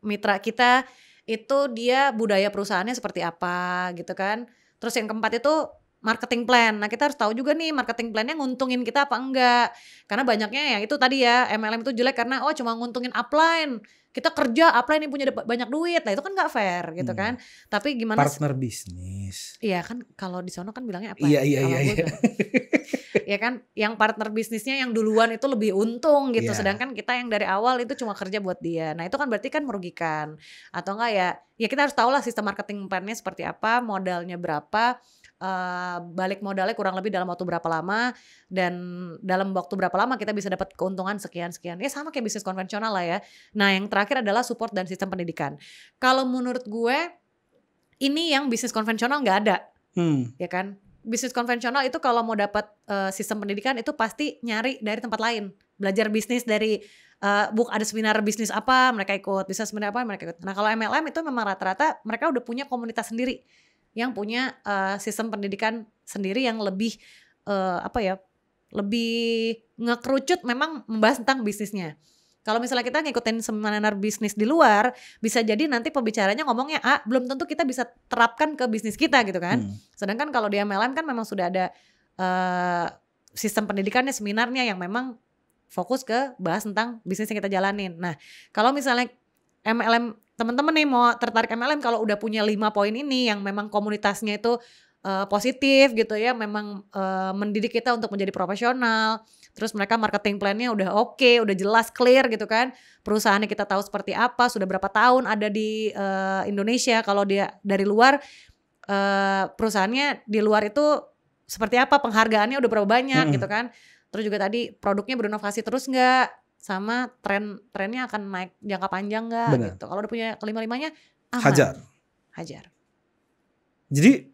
mitra kita itu dia budaya perusahaannya seperti apa gitu kan. Terus yang keempat itu marketing plan. Nah kita harus tahu juga nih marketing plannya nguntungin kita apa enggak. Karena banyaknya ya itu tadi ya MLM itu jelek karena oh cuma nguntungin upline. Kita kerja upline yang punya banyak duit. Nah itu kan nggak fair gitu hmm. kan. Tapi gimana? Partner bisnis. Iya kan kalau di sana kan bilangnya apa? Iya ya? iya iya. iya. ya kan yang partner bisnisnya yang duluan itu lebih untung gitu yeah. sedangkan kita yang dari awal itu cuma kerja buat dia nah itu kan berarti kan merugikan atau enggak ya ya kita harus tahu lah sistem marketing plannya seperti apa modalnya berapa Eh, balik modalnya kurang lebih dalam waktu berapa lama dan dalam waktu berapa lama kita bisa dapat keuntungan sekian sekian. Ya sama kayak bisnis konvensional lah ya. Nah, yang terakhir adalah support dan sistem pendidikan. Kalau menurut gue ini yang bisnis konvensional nggak ada. Hmm. Ya kan? Bisnis konvensional itu kalau mau dapat uh, sistem pendidikan itu pasti nyari dari tempat lain. Belajar bisnis dari uh, book ada seminar bisnis apa mereka ikut, bisa seminar apa mereka ikut. Nah, kalau MLM itu memang rata-rata mereka udah punya komunitas sendiri yang punya uh, sistem pendidikan sendiri yang lebih uh, apa ya lebih ngekerucut memang membahas tentang bisnisnya. Kalau misalnya kita ngikutin seminar bisnis di luar, bisa jadi nanti pembicaranya ngomongnya A, ah, belum tentu kita bisa terapkan ke bisnis kita gitu kan. Hmm. Sedangkan kalau di MLM kan memang sudah ada uh, sistem pendidikannya, seminarnya yang memang fokus ke bahas tentang bisnis yang kita jalanin. Nah, kalau misalnya MLM teman-teman nih mau tertarik MLM kalau udah punya lima poin ini yang memang komunitasnya itu uh, positif gitu ya, memang uh, mendidik kita untuk menjadi profesional. Terus mereka marketing plannya udah oke, okay, udah jelas clear gitu kan. Perusahaannya kita tahu seperti apa, sudah berapa tahun ada di uh, Indonesia. Kalau dia dari luar uh, perusahaannya di luar itu seperti apa, penghargaannya udah berapa banyak hmm. gitu kan. Terus juga tadi produknya berinovasi terus nggak, sama tren trennya akan naik jangka panjang nggak gitu. Kalau udah punya kelima limanya aman. hajar, hajar. Jadi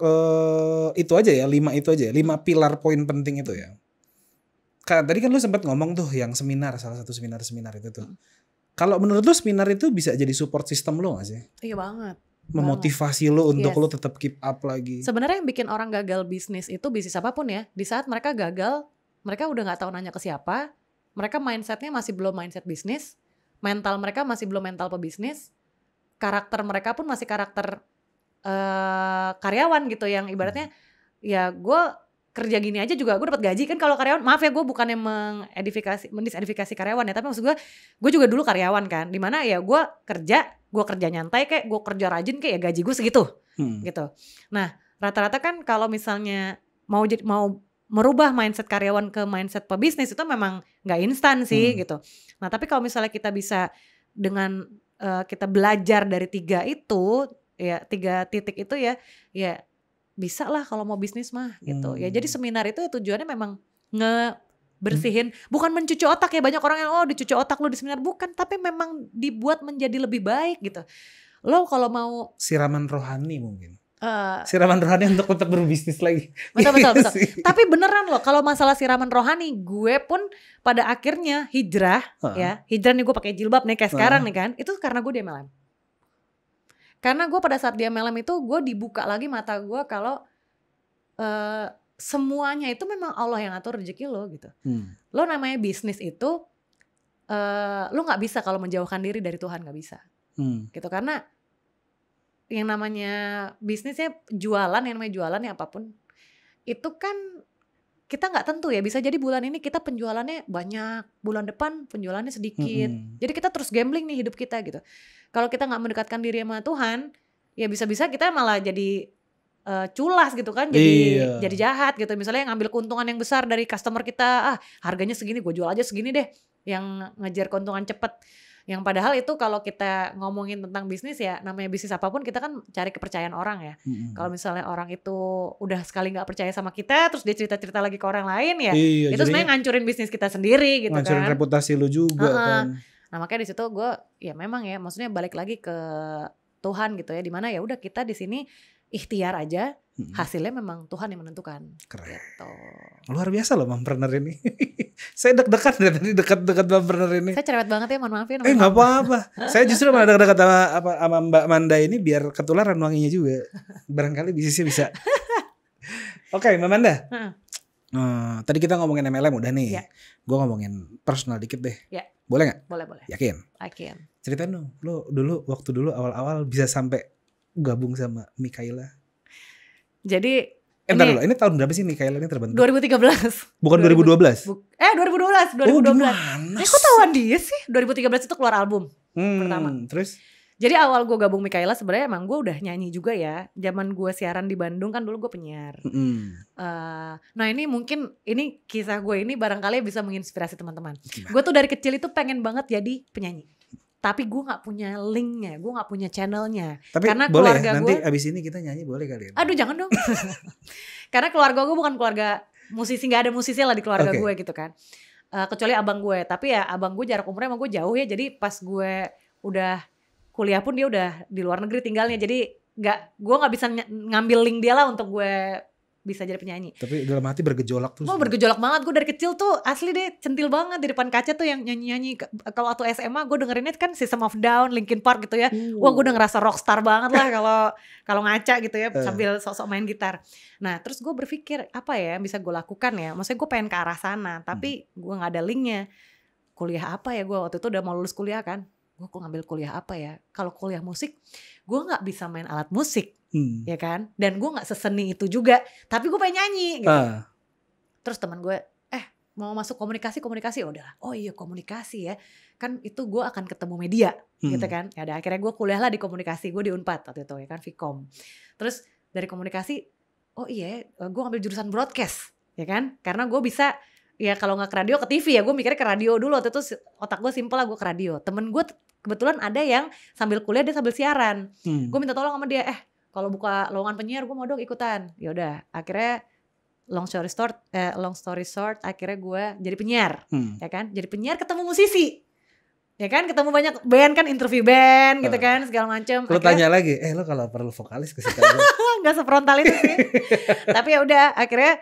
uh, itu aja ya lima itu aja ya, lima pilar poin penting itu ya. Kan tadi kan lu sempat ngomong tuh yang seminar salah satu seminar seminar itu tuh. Hmm. Kalau menurut lu seminar itu bisa jadi support system lo gak sih? Iya banget memotivasi lu untuk yes. lo tetap keep up lagi. Sebenarnya yang bikin orang gagal bisnis itu bisnis apapun ya. Di saat mereka gagal, mereka udah nggak tahu nanya ke siapa, mereka mindsetnya masih belum mindset bisnis, mental mereka masih belum mental pebisnis, karakter mereka pun masih karakter uh, karyawan gitu yang ibaratnya ya gue kerja gini aja juga gue dapat gaji kan kalau karyawan maaf ya gue bukannya mengedifikasi mendisedifikasi karyawan ya tapi maksud gue gue juga dulu karyawan kan dimana ya gue kerja gue kerja nyantai kayak gue kerja rajin kayak ya gaji gue segitu hmm. gitu nah rata-rata kan kalau misalnya mau mau merubah mindset karyawan ke mindset pebisnis itu memang nggak instan sih hmm. gitu. Nah tapi kalau misalnya kita bisa dengan uh, kita belajar dari tiga itu ya tiga titik itu ya ya bisa lah kalau mau bisnis mah gitu. Hmm. Ya jadi hmm. seminar itu tujuannya memang nge bersihin hmm. bukan mencuci otak ya banyak orang yang oh dicuci otak lo di seminar bukan tapi memang dibuat menjadi lebih baik gitu. Lo kalau mau siraman rohani mungkin Eh, siraman rohani untuk tetap berbisnis lagi. Betul betul betul. Iya Tapi beneran loh kalau masalah siraman rohani, gue pun pada akhirnya hijrah uh. ya. Hijrah nih gue pakai jilbab nih kayak uh. sekarang nih kan. Itu karena gue di MLM. Karena gue pada saat di MLM itu gue dibuka lagi mata gue kalau uh, semuanya itu memang Allah yang atur rezeki lo gitu. Hmm. Lo namanya bisnis itu uh, lo nggak bisa kalau menjauhkan diri dari Tuhan nggak bisa. Hmm. Gitu karena yang namanya bisnisnya jualan yang namanya jualan ya apapun itu kan kita nggak tentu ya bisa jadi bulan ini kita penjualannya banyak bulan depan penjualannya sedikit mm-hmm. jadi kita terus gambling nih hidup kita gitu kalau kita nggak mendekatkan diri sama Tuhan ya bisa-bisa kita malah jadi uh, culas gitu kan jadi iya. jadi jahat gitu misalnya yang ngambil keuntungan yang besar dari customer kita ah harganya segini gue jual aja segini deh yang ngejar keuntungan cepet yang padahal itu kalau kita ngomongin tentang bisnis ya namanya bisnis apapun kita kan cari kepercayaan orang ya. hmm Kalau misalnya orang itu udah sekali nggak percaya sama kita terus dia cerita-cerita lagi ke orang lain ya iya, itu sebenarnya ngancurin bisnis kita sendiri gitu ngancurin kan. Ngancurin reputasi lu juga uh -huh. kan. Nah makanya di situ gue ya memang ya maksudnya balik lagi ke Tuhan gitu ya dimana ya udah kita di sini ikhtiar aja hasilnya memang Tuhan yang menentukan. Keren. Gitu. Luar biasa loh mempreneur ini. saya dekat-dekat dari tadi dekat-dekat mempreneur ini. Saya cerewet banget ya, mohon maaf ya. Eh nggak apa-apa. saya justru malah dekat-dekat sama, apa, sama Mbak Manda ini biar ketularan wanginya juga. Barangkali bisnisnya bisa. Oke okay, Mbak Manda. Hmm. Hmm, tadi kita ngomongin MLM udah nih. Ya. Gue ngomongin personal dikit deh. Ya. Boleh nggak? Boleh boleh. Yakin? Yakin. Ceritain dong, lo dulu waktu dulu awal-awal bisa sampai gabung sama Mikaela. Jadi Eh, ini, dulu, ini tahun berapa sih Mikaela ini terbentuk? 2013. Bukan 2012? Bu, eh 2012, 2012. Oh, gimana? Eh kok tahuan dia sih? 2013 itu keluar album hmm, pertama. Terus? Jadi awal gue gabung Mikaela sebenarnya emang gue udah nyanyi juga ya. Zaman gue siaran di Bandung kan dulu gue penyiar. Mm -hmm. uh, nah ini mungkin ini kisah gue ini barangkali bisa menginspirasi teman-teman. Gue tuh dari kecil itu pengen banget jadi penyanyi tapi gue nggak punya linknya, gue nggak punya channelnya. Tapi karena boleh ya, keluarga nanti gua, abis ini kita nyanyi boleh kali ya? Aduh jangan dong, karena keluarga gue bukan keluarga musisi, nggak ada musisi lah di keluarga okay. gue gitu kan. Uh, kecuali abang gue, tapi ya abang gue jarak umurnya emang gue jauh ya, jadi pas gue udah kuliah pun dia udah di luar negeri tinggalnya, jadi nggak gue nggak bisa ngambil link dia lah untuk gue bisa jadi penyanyi. Tapi dalam hati bergejolak tuh gitu. Oh bergejolak banget, gue dari kecil tuh asli deh centil banget di depan kaca tuh yang nyanyi-nyanyi. Kalau waktu SMA gue dengerinnya kan System of Down, Linkin Park gitu ya. Uh. Wah gue udah ngerasa rockstar banget lah kalau kalau ngaca gitu ya uh. sambil sok-sok main gitar. Nah terus gue berpikir apa ya yang bisa gue lakukan ya. Maksudnya gue pengen ke arah sana tapi hmm. gue nggak ada linknya. Kuliah apa ya gue waktu itu udah mau lulus kuliah kan gue ngambil kuliah apa ya kalau kuliah musik gue nggak bisa main alat musik hmm. ya kan dan gue nggak seseni itu juga tapi gue pengen nyanyi gitu uh. terus teman gue eh mau masuk komunikasi komunikasi ya udah oh iya komunikasi ya kan itu gue akan ketemu media hmm. gitu kan ya akhirnya gue kuliah lah di komunikasi gue di unpad waktu itu ya kan vkom terus dari komunikasi oh iya eh, gue ngambil jurusan broadcast ya kan karena gue bisa ya kalau nggak ke radio ke TV ya gue mikirnya ke radio dulu waktu itu otak gue simpel lah gue ke radio temen gue kebetulan ada yang sambil kuliah dia sambil siaran hmm. gue minta tolong sama dia eh kalau buka lowongan penyiar gue mau dong ikutan ya udah akhirnya long story short eh, long story short akhirnya gue jadi penyiar hmm. ya kan jadi penyiar ketemu musisi ya kan ketemu banyak band kan interview band gitu ah. kan segala macem lo tanya lagi eh lo kalau perlu vokalis ke nggak sefrontal itu sih tapi ya udah akhirnya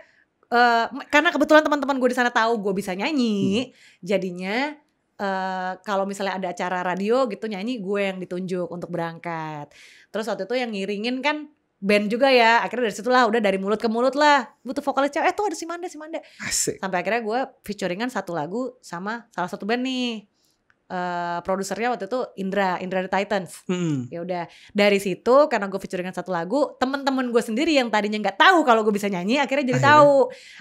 uh, karena kebetulan teman-teman gue di sana tahu gue bisa nyanyi hmm. jadinya Eh, kalau misalnya ada acara radio gitu nyanyi gue yang ditunjuk untuk berangkat. Terus waktu itu yang ngiringin kan band juga ya akhirnya dari situlah udah dari mulut ke mulut lah butuh vokalis cewek eh tuh ada si Manda si Manda Asik. sampai akhirnya gue featuringan satu lagu sama salah satu band nih uh, produsernya waktu itu Indra Indra the Titans hmm. ya udah dari situ karena gue featuringan satu lagu temen-temen gue sendiri yang tadinya nggak tahu kalau gue bisa nyanyi akhirnya jadi akhirnya. tahu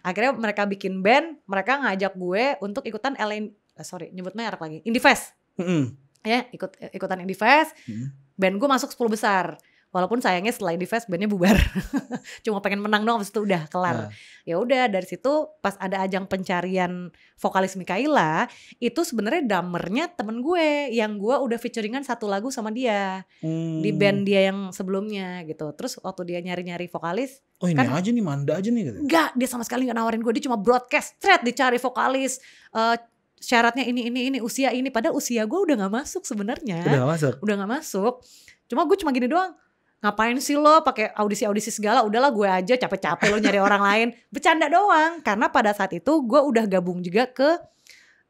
akhirnya mereka bikin band mereka ngajak gue untuk ikutan LA, Eh, sorry nyebut merek lagi Indifest mm -hmm. ya ikut eh, ikutan Indifest mm -hmm. band gue masuk 10 besar walaupun sayangnya setelah Indifest bandnya bubar cuma pengen menang dong abis itu udah kelar yeah. ya udah dari situ pas ada ajang pencarian vokalis Mikaila itu sebenarnya damernya temen gue yang gue udah featuringan satu lagu sama dia mm. di band dia yang sebelumnya gitu terus waktu dia nyari nyari vokalis Oh ini kan, aja nih, Manda aja nih gitu. Enggak, dia sama sekali gak nawarin gue, dia cuma broadcast, thread dicari vokalis, uh, syaratnya ini ini ini usia ini pada usia gue udah nggak masuk sebenarnya udah nggak masuk udah nggak masuk cuma gue cuma gini doang ngapain sih lo pakai audisi audisi segala udahlah gue aja capek-capek lo nyari orang lain bercanda doang karena pada saat itu gue udah gabung juga ke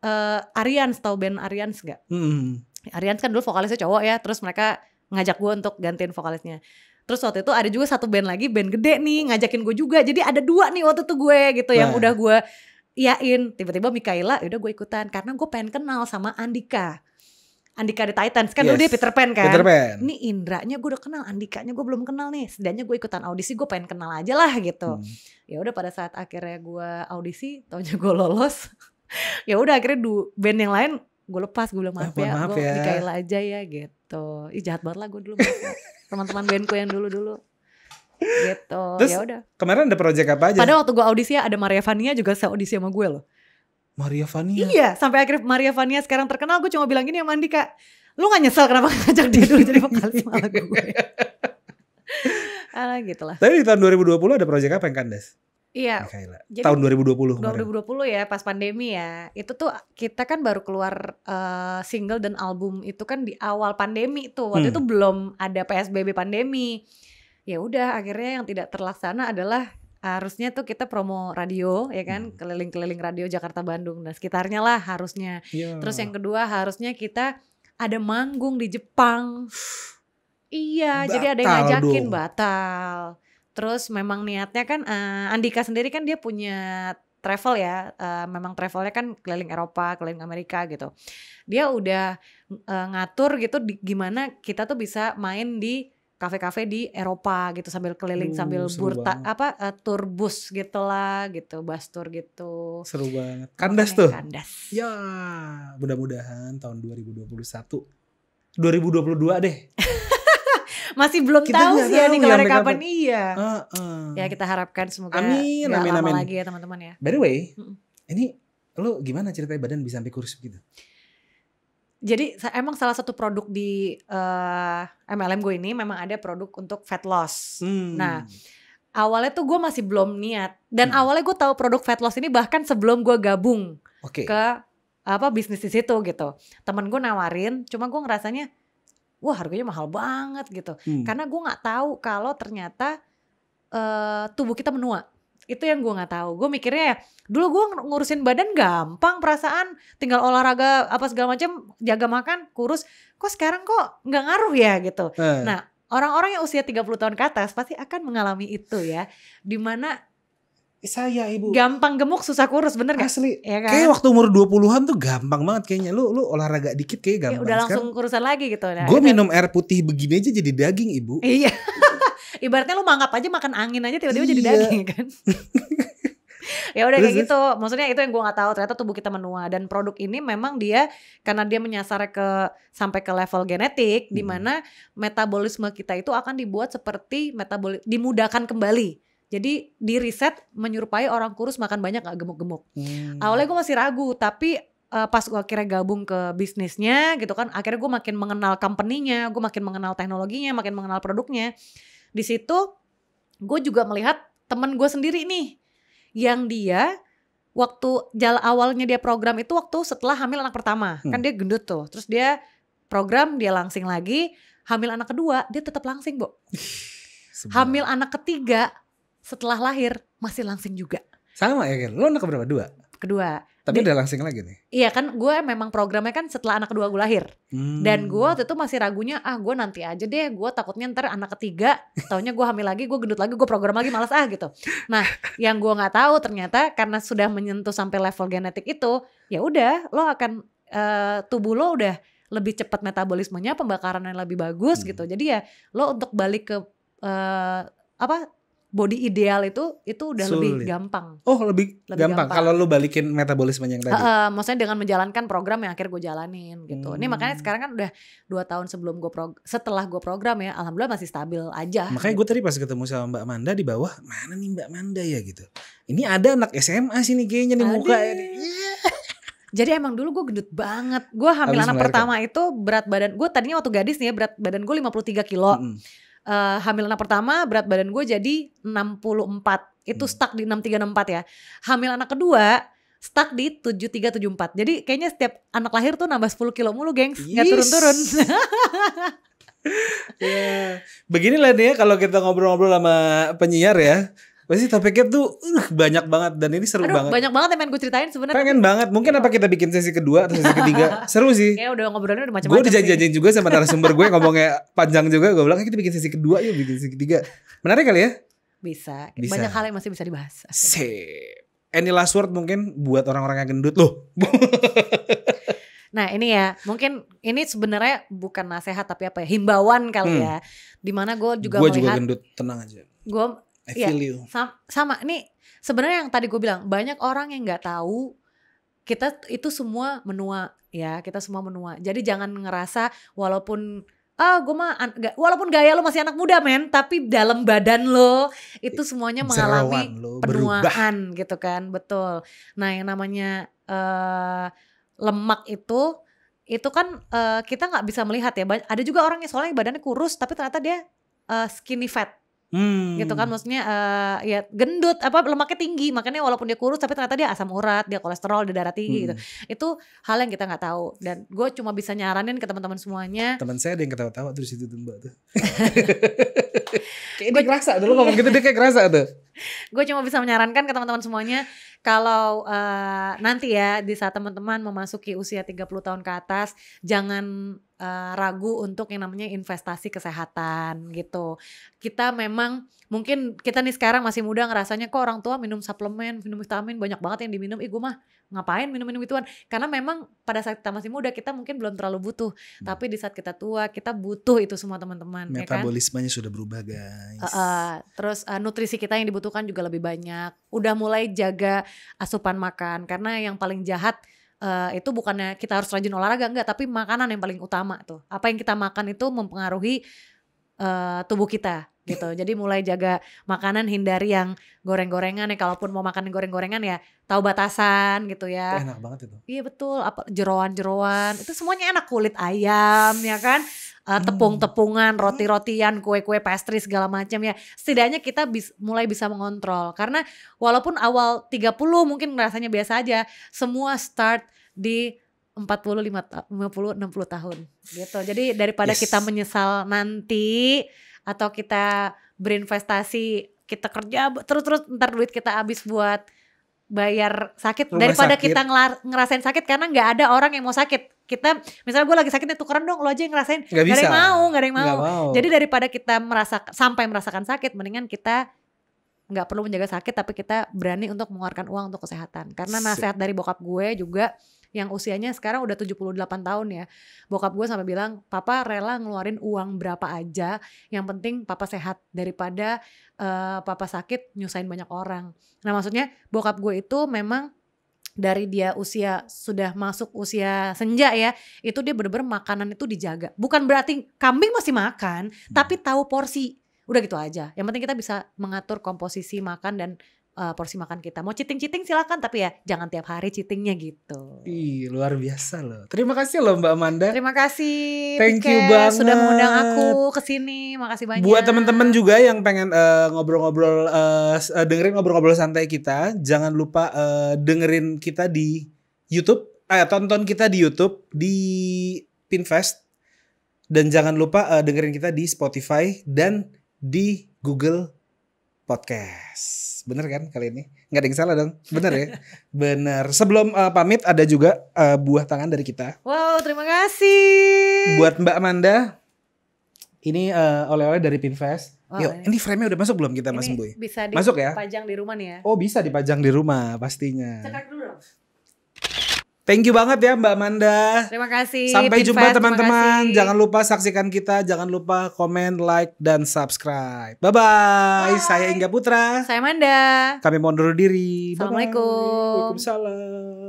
uh, Arians tau band Arians nggak hmm. Arians kan dulu vokalisnya cowok ya terus mereka ngajak gue untuk gantiin vokalisnya Terus waktu itu ada juga satu band lagi, band gede nih, ngajakin gue juga. Jadi ada dua nih waktu itu gue gitu nah. yang udah gue iyain tiba-tiba Mikaela ya udah gue ikutan karena gue pengen kenal sama Andika Andika di Titans kan yes. dia Peter Pan kan. Peter Pan. Ini Indranya gue udah kenal, Andikanya gue belum kenal nih. Setidaknya gue ikutan audisi, gue pengen kenal aja lah gitu. Hmm. Ya udah pada saat akhirnya gue audisi, taunya gue lolos. ya udah akhirnya du, band yang lain gue lepas, gue bilang maaf, ah, ya, maaf ya, Mikaela aja ya gitu. Ih jahat banget lah gue dulu ya. teman-teman bandku yang dulu-dulu gitu terus ya udah kemarin ada proyek apa aja pada waktu gue audisi ada Maria Vania juga saya audisi sama gue loh Maria Vania iya sampai akhir Maria Vania sekarang terkenal gue cuma bilang gini mandi kak lu gak nyesel kenapa ngajak dia dulu jadi vokalis malah gue Alah gitu lah. Tapi di tahun 2020 ada proyek apa yang kandas? Iya. Jadi, tahun 2020 kemarin. 2020 ya pas pandemi ya. Itu tuh kita kan baru keluar uh, single dan album itu kan di awal pandemi tuh. Waktu hmm. itu belum ada PSBB pandemi ya udah akhirnya yang tidak terlaksana adalah harusnya tuh kita promo radio ya kan hmm. keliling-keliling radio Jakarta Bandung dan sekitarnya lah harusnya. Yeah. Terus yang kedua harusnya kita ada manggung di Jepang. iya, batal jadi ada yang ngajakin dong. batal. Terus memang niatnya kan uh, Andika sendiri kan dia punya travel ya, uh, memang travelnya kan keliling Eropa, keliling Amerika gitu. Dia udah uh, ngatur gitu di, gimana kita tuh bisa main di kafe-kafe di Eropa gitu sambil keliling uh, sambil burta banget. apa uh, eh, tur bus gitulah gitu bus tour gitu seru banget kandas tuh kandas ya mudah-mudahan tahun 2021 2022 deh masih belum kita tahu sih ya nih kalau kapan iya uh, uh. ya kita harapkan semoga amin, gak amin, lama lagi ya teman-teman ya by the way mm ini lo gimana ceritanya badan bisa sampai kurus gitu jadi emang salah satu produk di uh, eh, MLM gue ini memang ada produk untuk fat loss. Hmm. Nah, awalnya tuh gue masih belum niat dan hmm. awalnya gue tahu produk fat loss ini bahkan sebelum gue gabung okay. ke apa bisnis di situ gitu. Temen gue nawarin, cuma gue ngerasanya wah harganya mahal banget gitu. Hmm. Karena gue nggak tahu kalau ternyata uh, tubuh kita menua itu yang gue nggak tahu gue mikirnya ya dulu gue ngurusin badan gampang perasaan tinggal olahraga apa segala macam jaga makan kurus kok sekarang kok nggak ngaruh ya gitu eh. nah orang-orang yang usia 30 tahun ke atas pasti akan mengalami itu ya dimana saya ibu gampang gemuk susah kurus bener gak? asli ya kan? kayak waktu umur 20-an tuh gampang banget kayaknya lu lu olahraga dikit kayak gampang ya, udah langsung Sekarang, kurusan lagi gitu nah, gue minum air putih begini aja jadi daging ibu iya ibaratnya lu mangap aja makan angin aja tiba-tiba iya. jadi daging kan ya udah kayak gitu maksudnya itu yang gue nggak tahu ternyata tubuh kita menua dan produk ini memang dia karena dia menyasar ke sampai ke level genetik hmm. di mana metabolisme kita itu akan dibuat seperti metabolisme dimudahkan kembali jadi di riset menyerupai orang kurus makan banyak gak gemuk-gemuk hmm. awalnya gue masih ragu tapi uh, pas gue akhirnya gabung ke bisnisnya gitu kan akhirnya gue makin mengenal company-nya gue makin mengenal teknologinya makin mengenal produknya di situ gue juga melihat temen gue sendiri nih yang dia waktu jalan awalnya dia program itu waktu setelah hamil anak pertama hmm. kan dia gendut tuh terus dia program dia langsing lagi hamil anak kedua dia tetap langsing bu hamil anak ketiga setelah lahir masih langsing juga sama ya kan lo anak berapa dua kedua tapi udah langsing lagi nih. Iya kan gue memang programnya kan setelah anak kedua gue lahir. Hmm. Dan gue waktu itu masih ragunya ah gue nanti aja deh gue takutnya ntar anak ketiga taunya gue hamil lagi gue gendut lagi gue program lagi malas ah gitu. Nah yang gue nggak tahu ternyata karena sudah menyentuh sampai level genetik itu ya udah lo akan uh, tubuh lo udah lebih cepat metabolismenya pembakaran yang lebih bagus hmm. gitu. Jadi ya lo untuk balik ke uh, apa body ideal itu itu udah Sulit. lebih gampang. Oh, lebih, lebih gampang, gampang. kalau lu balikin metabolisme yang tadi. Uh, uh, maksudnya dengan menjalankan program yang akhir gue jalanin gitu. Hmm. Ini makanya sekarang kan udah dua tahun sebelum gue prog setelah gue program ya, alhamdulillah masih stabil aja. Makanya gitu. gue tadi pas ketemu sama Mbak Manda di bawah, mana nih Mbak Manda ya gitu. Ini ada anak SMA sini kayaknya nih muka ini. Iya. Jadi emang dulu gue gendut banget. Gue hamil Habis anak melahirkan. pertama itu berat badan gue tadinya waktu gadis nih ya berat badan gue 53 kilo. Mm -hmm uh, hamil anak pertama berat badan gue jadi 64 itu hmm. stuck di 6364 ya. Hamil anak kedua stuck di 7374. Jadi kayaknya setiap anak lahir tuh nambah 10 kilo mulu, gengs. Yes. turun-turun. yeah. Beginilah nih ya kalau kita ngobrol-ngobrol sama penyiar ya. Pasti topik gap tuh uh, banyak banget dan ini seru Aduh, banget. Banyak banget yang pengen gue ceritain sebenarnya. Pengen banget. Mungkin iya. apa kita bikin sesi kedua atau sesi ketiga? seru sih. Ya udah ngobrolnya udah macam-macam. Gue dijanjiin juga sama narasumber gue ngomongnya panjang juga. Gue bilang kita bikin sesi kedua yuk, bikin sesi ketiga. Menarik kali ya? Bisa. bisa. Banyak hal yang masih bisa dibahas. Sip. Any last word mungkin buat orang-orang yang gendut loh. Nah ini ya mungkin ini sebenarnya bukan nasehat tapi apa ya himbauan kali hmm. ya. Dimana gue juga gua melihat. Gue juga gendut tenang aja. Gue I yeah, iya, you. Sama, sama. nih sebenarnya yang tadi gue bilang banyak orang yang nggak tahu kita itu semua menua ya kita semua menua. Jadi jangan ngerasa walaupun ah gue mah gak, walaupun gaya lo masih anak muda men tapi dalam badan lo itu semuanya mengalami penuaan gitu kan betul nah yang namanya uh, lemak itu itu kan uh, kita nggak bisa melihat ya ada juga orang yang soalnya badannya kurus tapi ternyata dia uh, skinny fat Hmm. gitu kan maksudnya uh, ya gendut apa lemaknya tinggi makanya walaupun dia kurus tapi ternyata dia asam urat dia kolesterol dia darah tinggi gitu. hmm. gitu itu hal yang kita nggak tahu dan gue cuma bisa nyaranin ke teman-teman semuanya teman saya ada yang ketawa-tawa terus itu tuh mbak tuh kayak dia kerasa dulu ngomong gitu dia kayak kerasa tuh gue cuma bisa menyarankan ke teman-teman semuanya kalau uh, nanti ya di saat teman-teman memasuki usia 30 tahun ke atas jangan Eh, ragu untuk yang namanya investasi kesehatan gitu. Kita memang mungkin kita nih sekarang masih muda ngerasanya kok orang tua minum suplemen, minum vitamin banyak banget yang diminum. Ih gue mah ngapain minum-minum gituan? Karena memang pada saat kita masih muda kita mungkin belum terlalu butuh. Hmm. Tapi di saat kita tua kita butuh itu semua teman-teman. Metabolismenya ya kan? sudah berubah guys. Uh, uh, terus uh, nutrisi kita yang dibutuhkan juga lebih banyak. Udah mulai jaga asupan makan karena yang paling jahat uh, itu bukannya kita harus rajin olahraga enggak, tapi makanan yang paling utama tuh. Apa yang kita makan itu mempengaruhi uh, tubuh kita gitu. Jadi mulai jaga makanan hindari yang goreng-gorengan ya kalaupun mau makan goreng-gorengan ya tahu batasan gitu ya. enak banget itu. Iya betul, apa jeroan-jeroan, itu semuanya enak kulit ayam ya kan. Uh, tepung-tepungan, hmm. roti-rotian, kue-kue pastry segala macam ya. Setidaknya kita bis, mulai bisa mengontrol karena walaupun awal 30 mungkin rasanya biasa aja, semua start di empat puluh lima, 40 enam puluh tahun gitu. Jadi daripada yes. kita menyesal nanti atau kita berinvestasi, kita kerja terus-terus ntar duit kita habis buat bayar sakit Rumah daripada sakit. kita ngerasain sakit karena nggak ada orang yang mau sakit. Kita misalnya gue lagi sakitnya tukeran dong lo aja yang ngerasain. Gak, gak ada yang mau, gak ada yang mau. mau. Jadi daripada kita merasa sampai merasakan sakit mendingan kita nggak perlu menjaga sakit tapi kita berani untuk mengeluarkan uang untuk kesehatan. Karena nasihat dari bokap gue juga yang usianya sekarang udah 78 tahun ya. Bokap gue sampai bilang, "Papa rela ngeluarin uang berapa aja, yang penting papa sehat daripada uh, papa sakit nyusahin banyak orang." Nah, maksudnya bokap gue itu memang dari dia usia sudah masuk usia senja ya itu dia bener-bener makanan itu dijaga bukan berarti kambing masih makan hmm. tapi tahu porsi udah gitu aja yang penting kita bisa mengatur komposisi makan dan uh, porsi makan kita. Mau cheating-cheating silakan tapi ya jangan tiap hari cheatingnya gitu. Ih, luar biasa loh. Terima kasih loh Mbak Amanda. Terima kasih. Thank Pike, you banget sudah mengundang aku ke sini. Makasih banyak. Buat teman-teman juga yang pengen eh, ngobrol-ngobrol uh, uh, dengerin ngobrol-ngobrol santai kita, jangan lupa uh, dengerin kita di YouTube. Eh, tonton kita di YouTube di Pinfest dan jangan lupa uh, dengerin kita di Spotify dan di Google Podcast. Bener kan kali ini? Nggak ada yang salah dong. Bener ya? Bener. Sebelum uh, pamit ada juga uh, buah tangan dari kita. Wow, terima kasih. Buat Mbak Amanda. Ini uh, oleh-oleh dari Pinvest. Oh, Yuk, iya. ini frame-nya udah masuk belum kita Mas Boy? Bisa dipajang masuk ya? di rumah nih ya. Oh, bisa dipajang di rumah pastinya. cekak dulu dong. Thank you banget ya Mbak Amanda. Terima kasih. Sampai jumpa teman-teman. Jangan lupa saksikan kita, jangan lupa komen, like dan subscribe. Bye bye. bye. Saya Inga Putra. Saya Amanda. Kami mohon diri. Assalamualaikum. Bye Waalaikumsalam.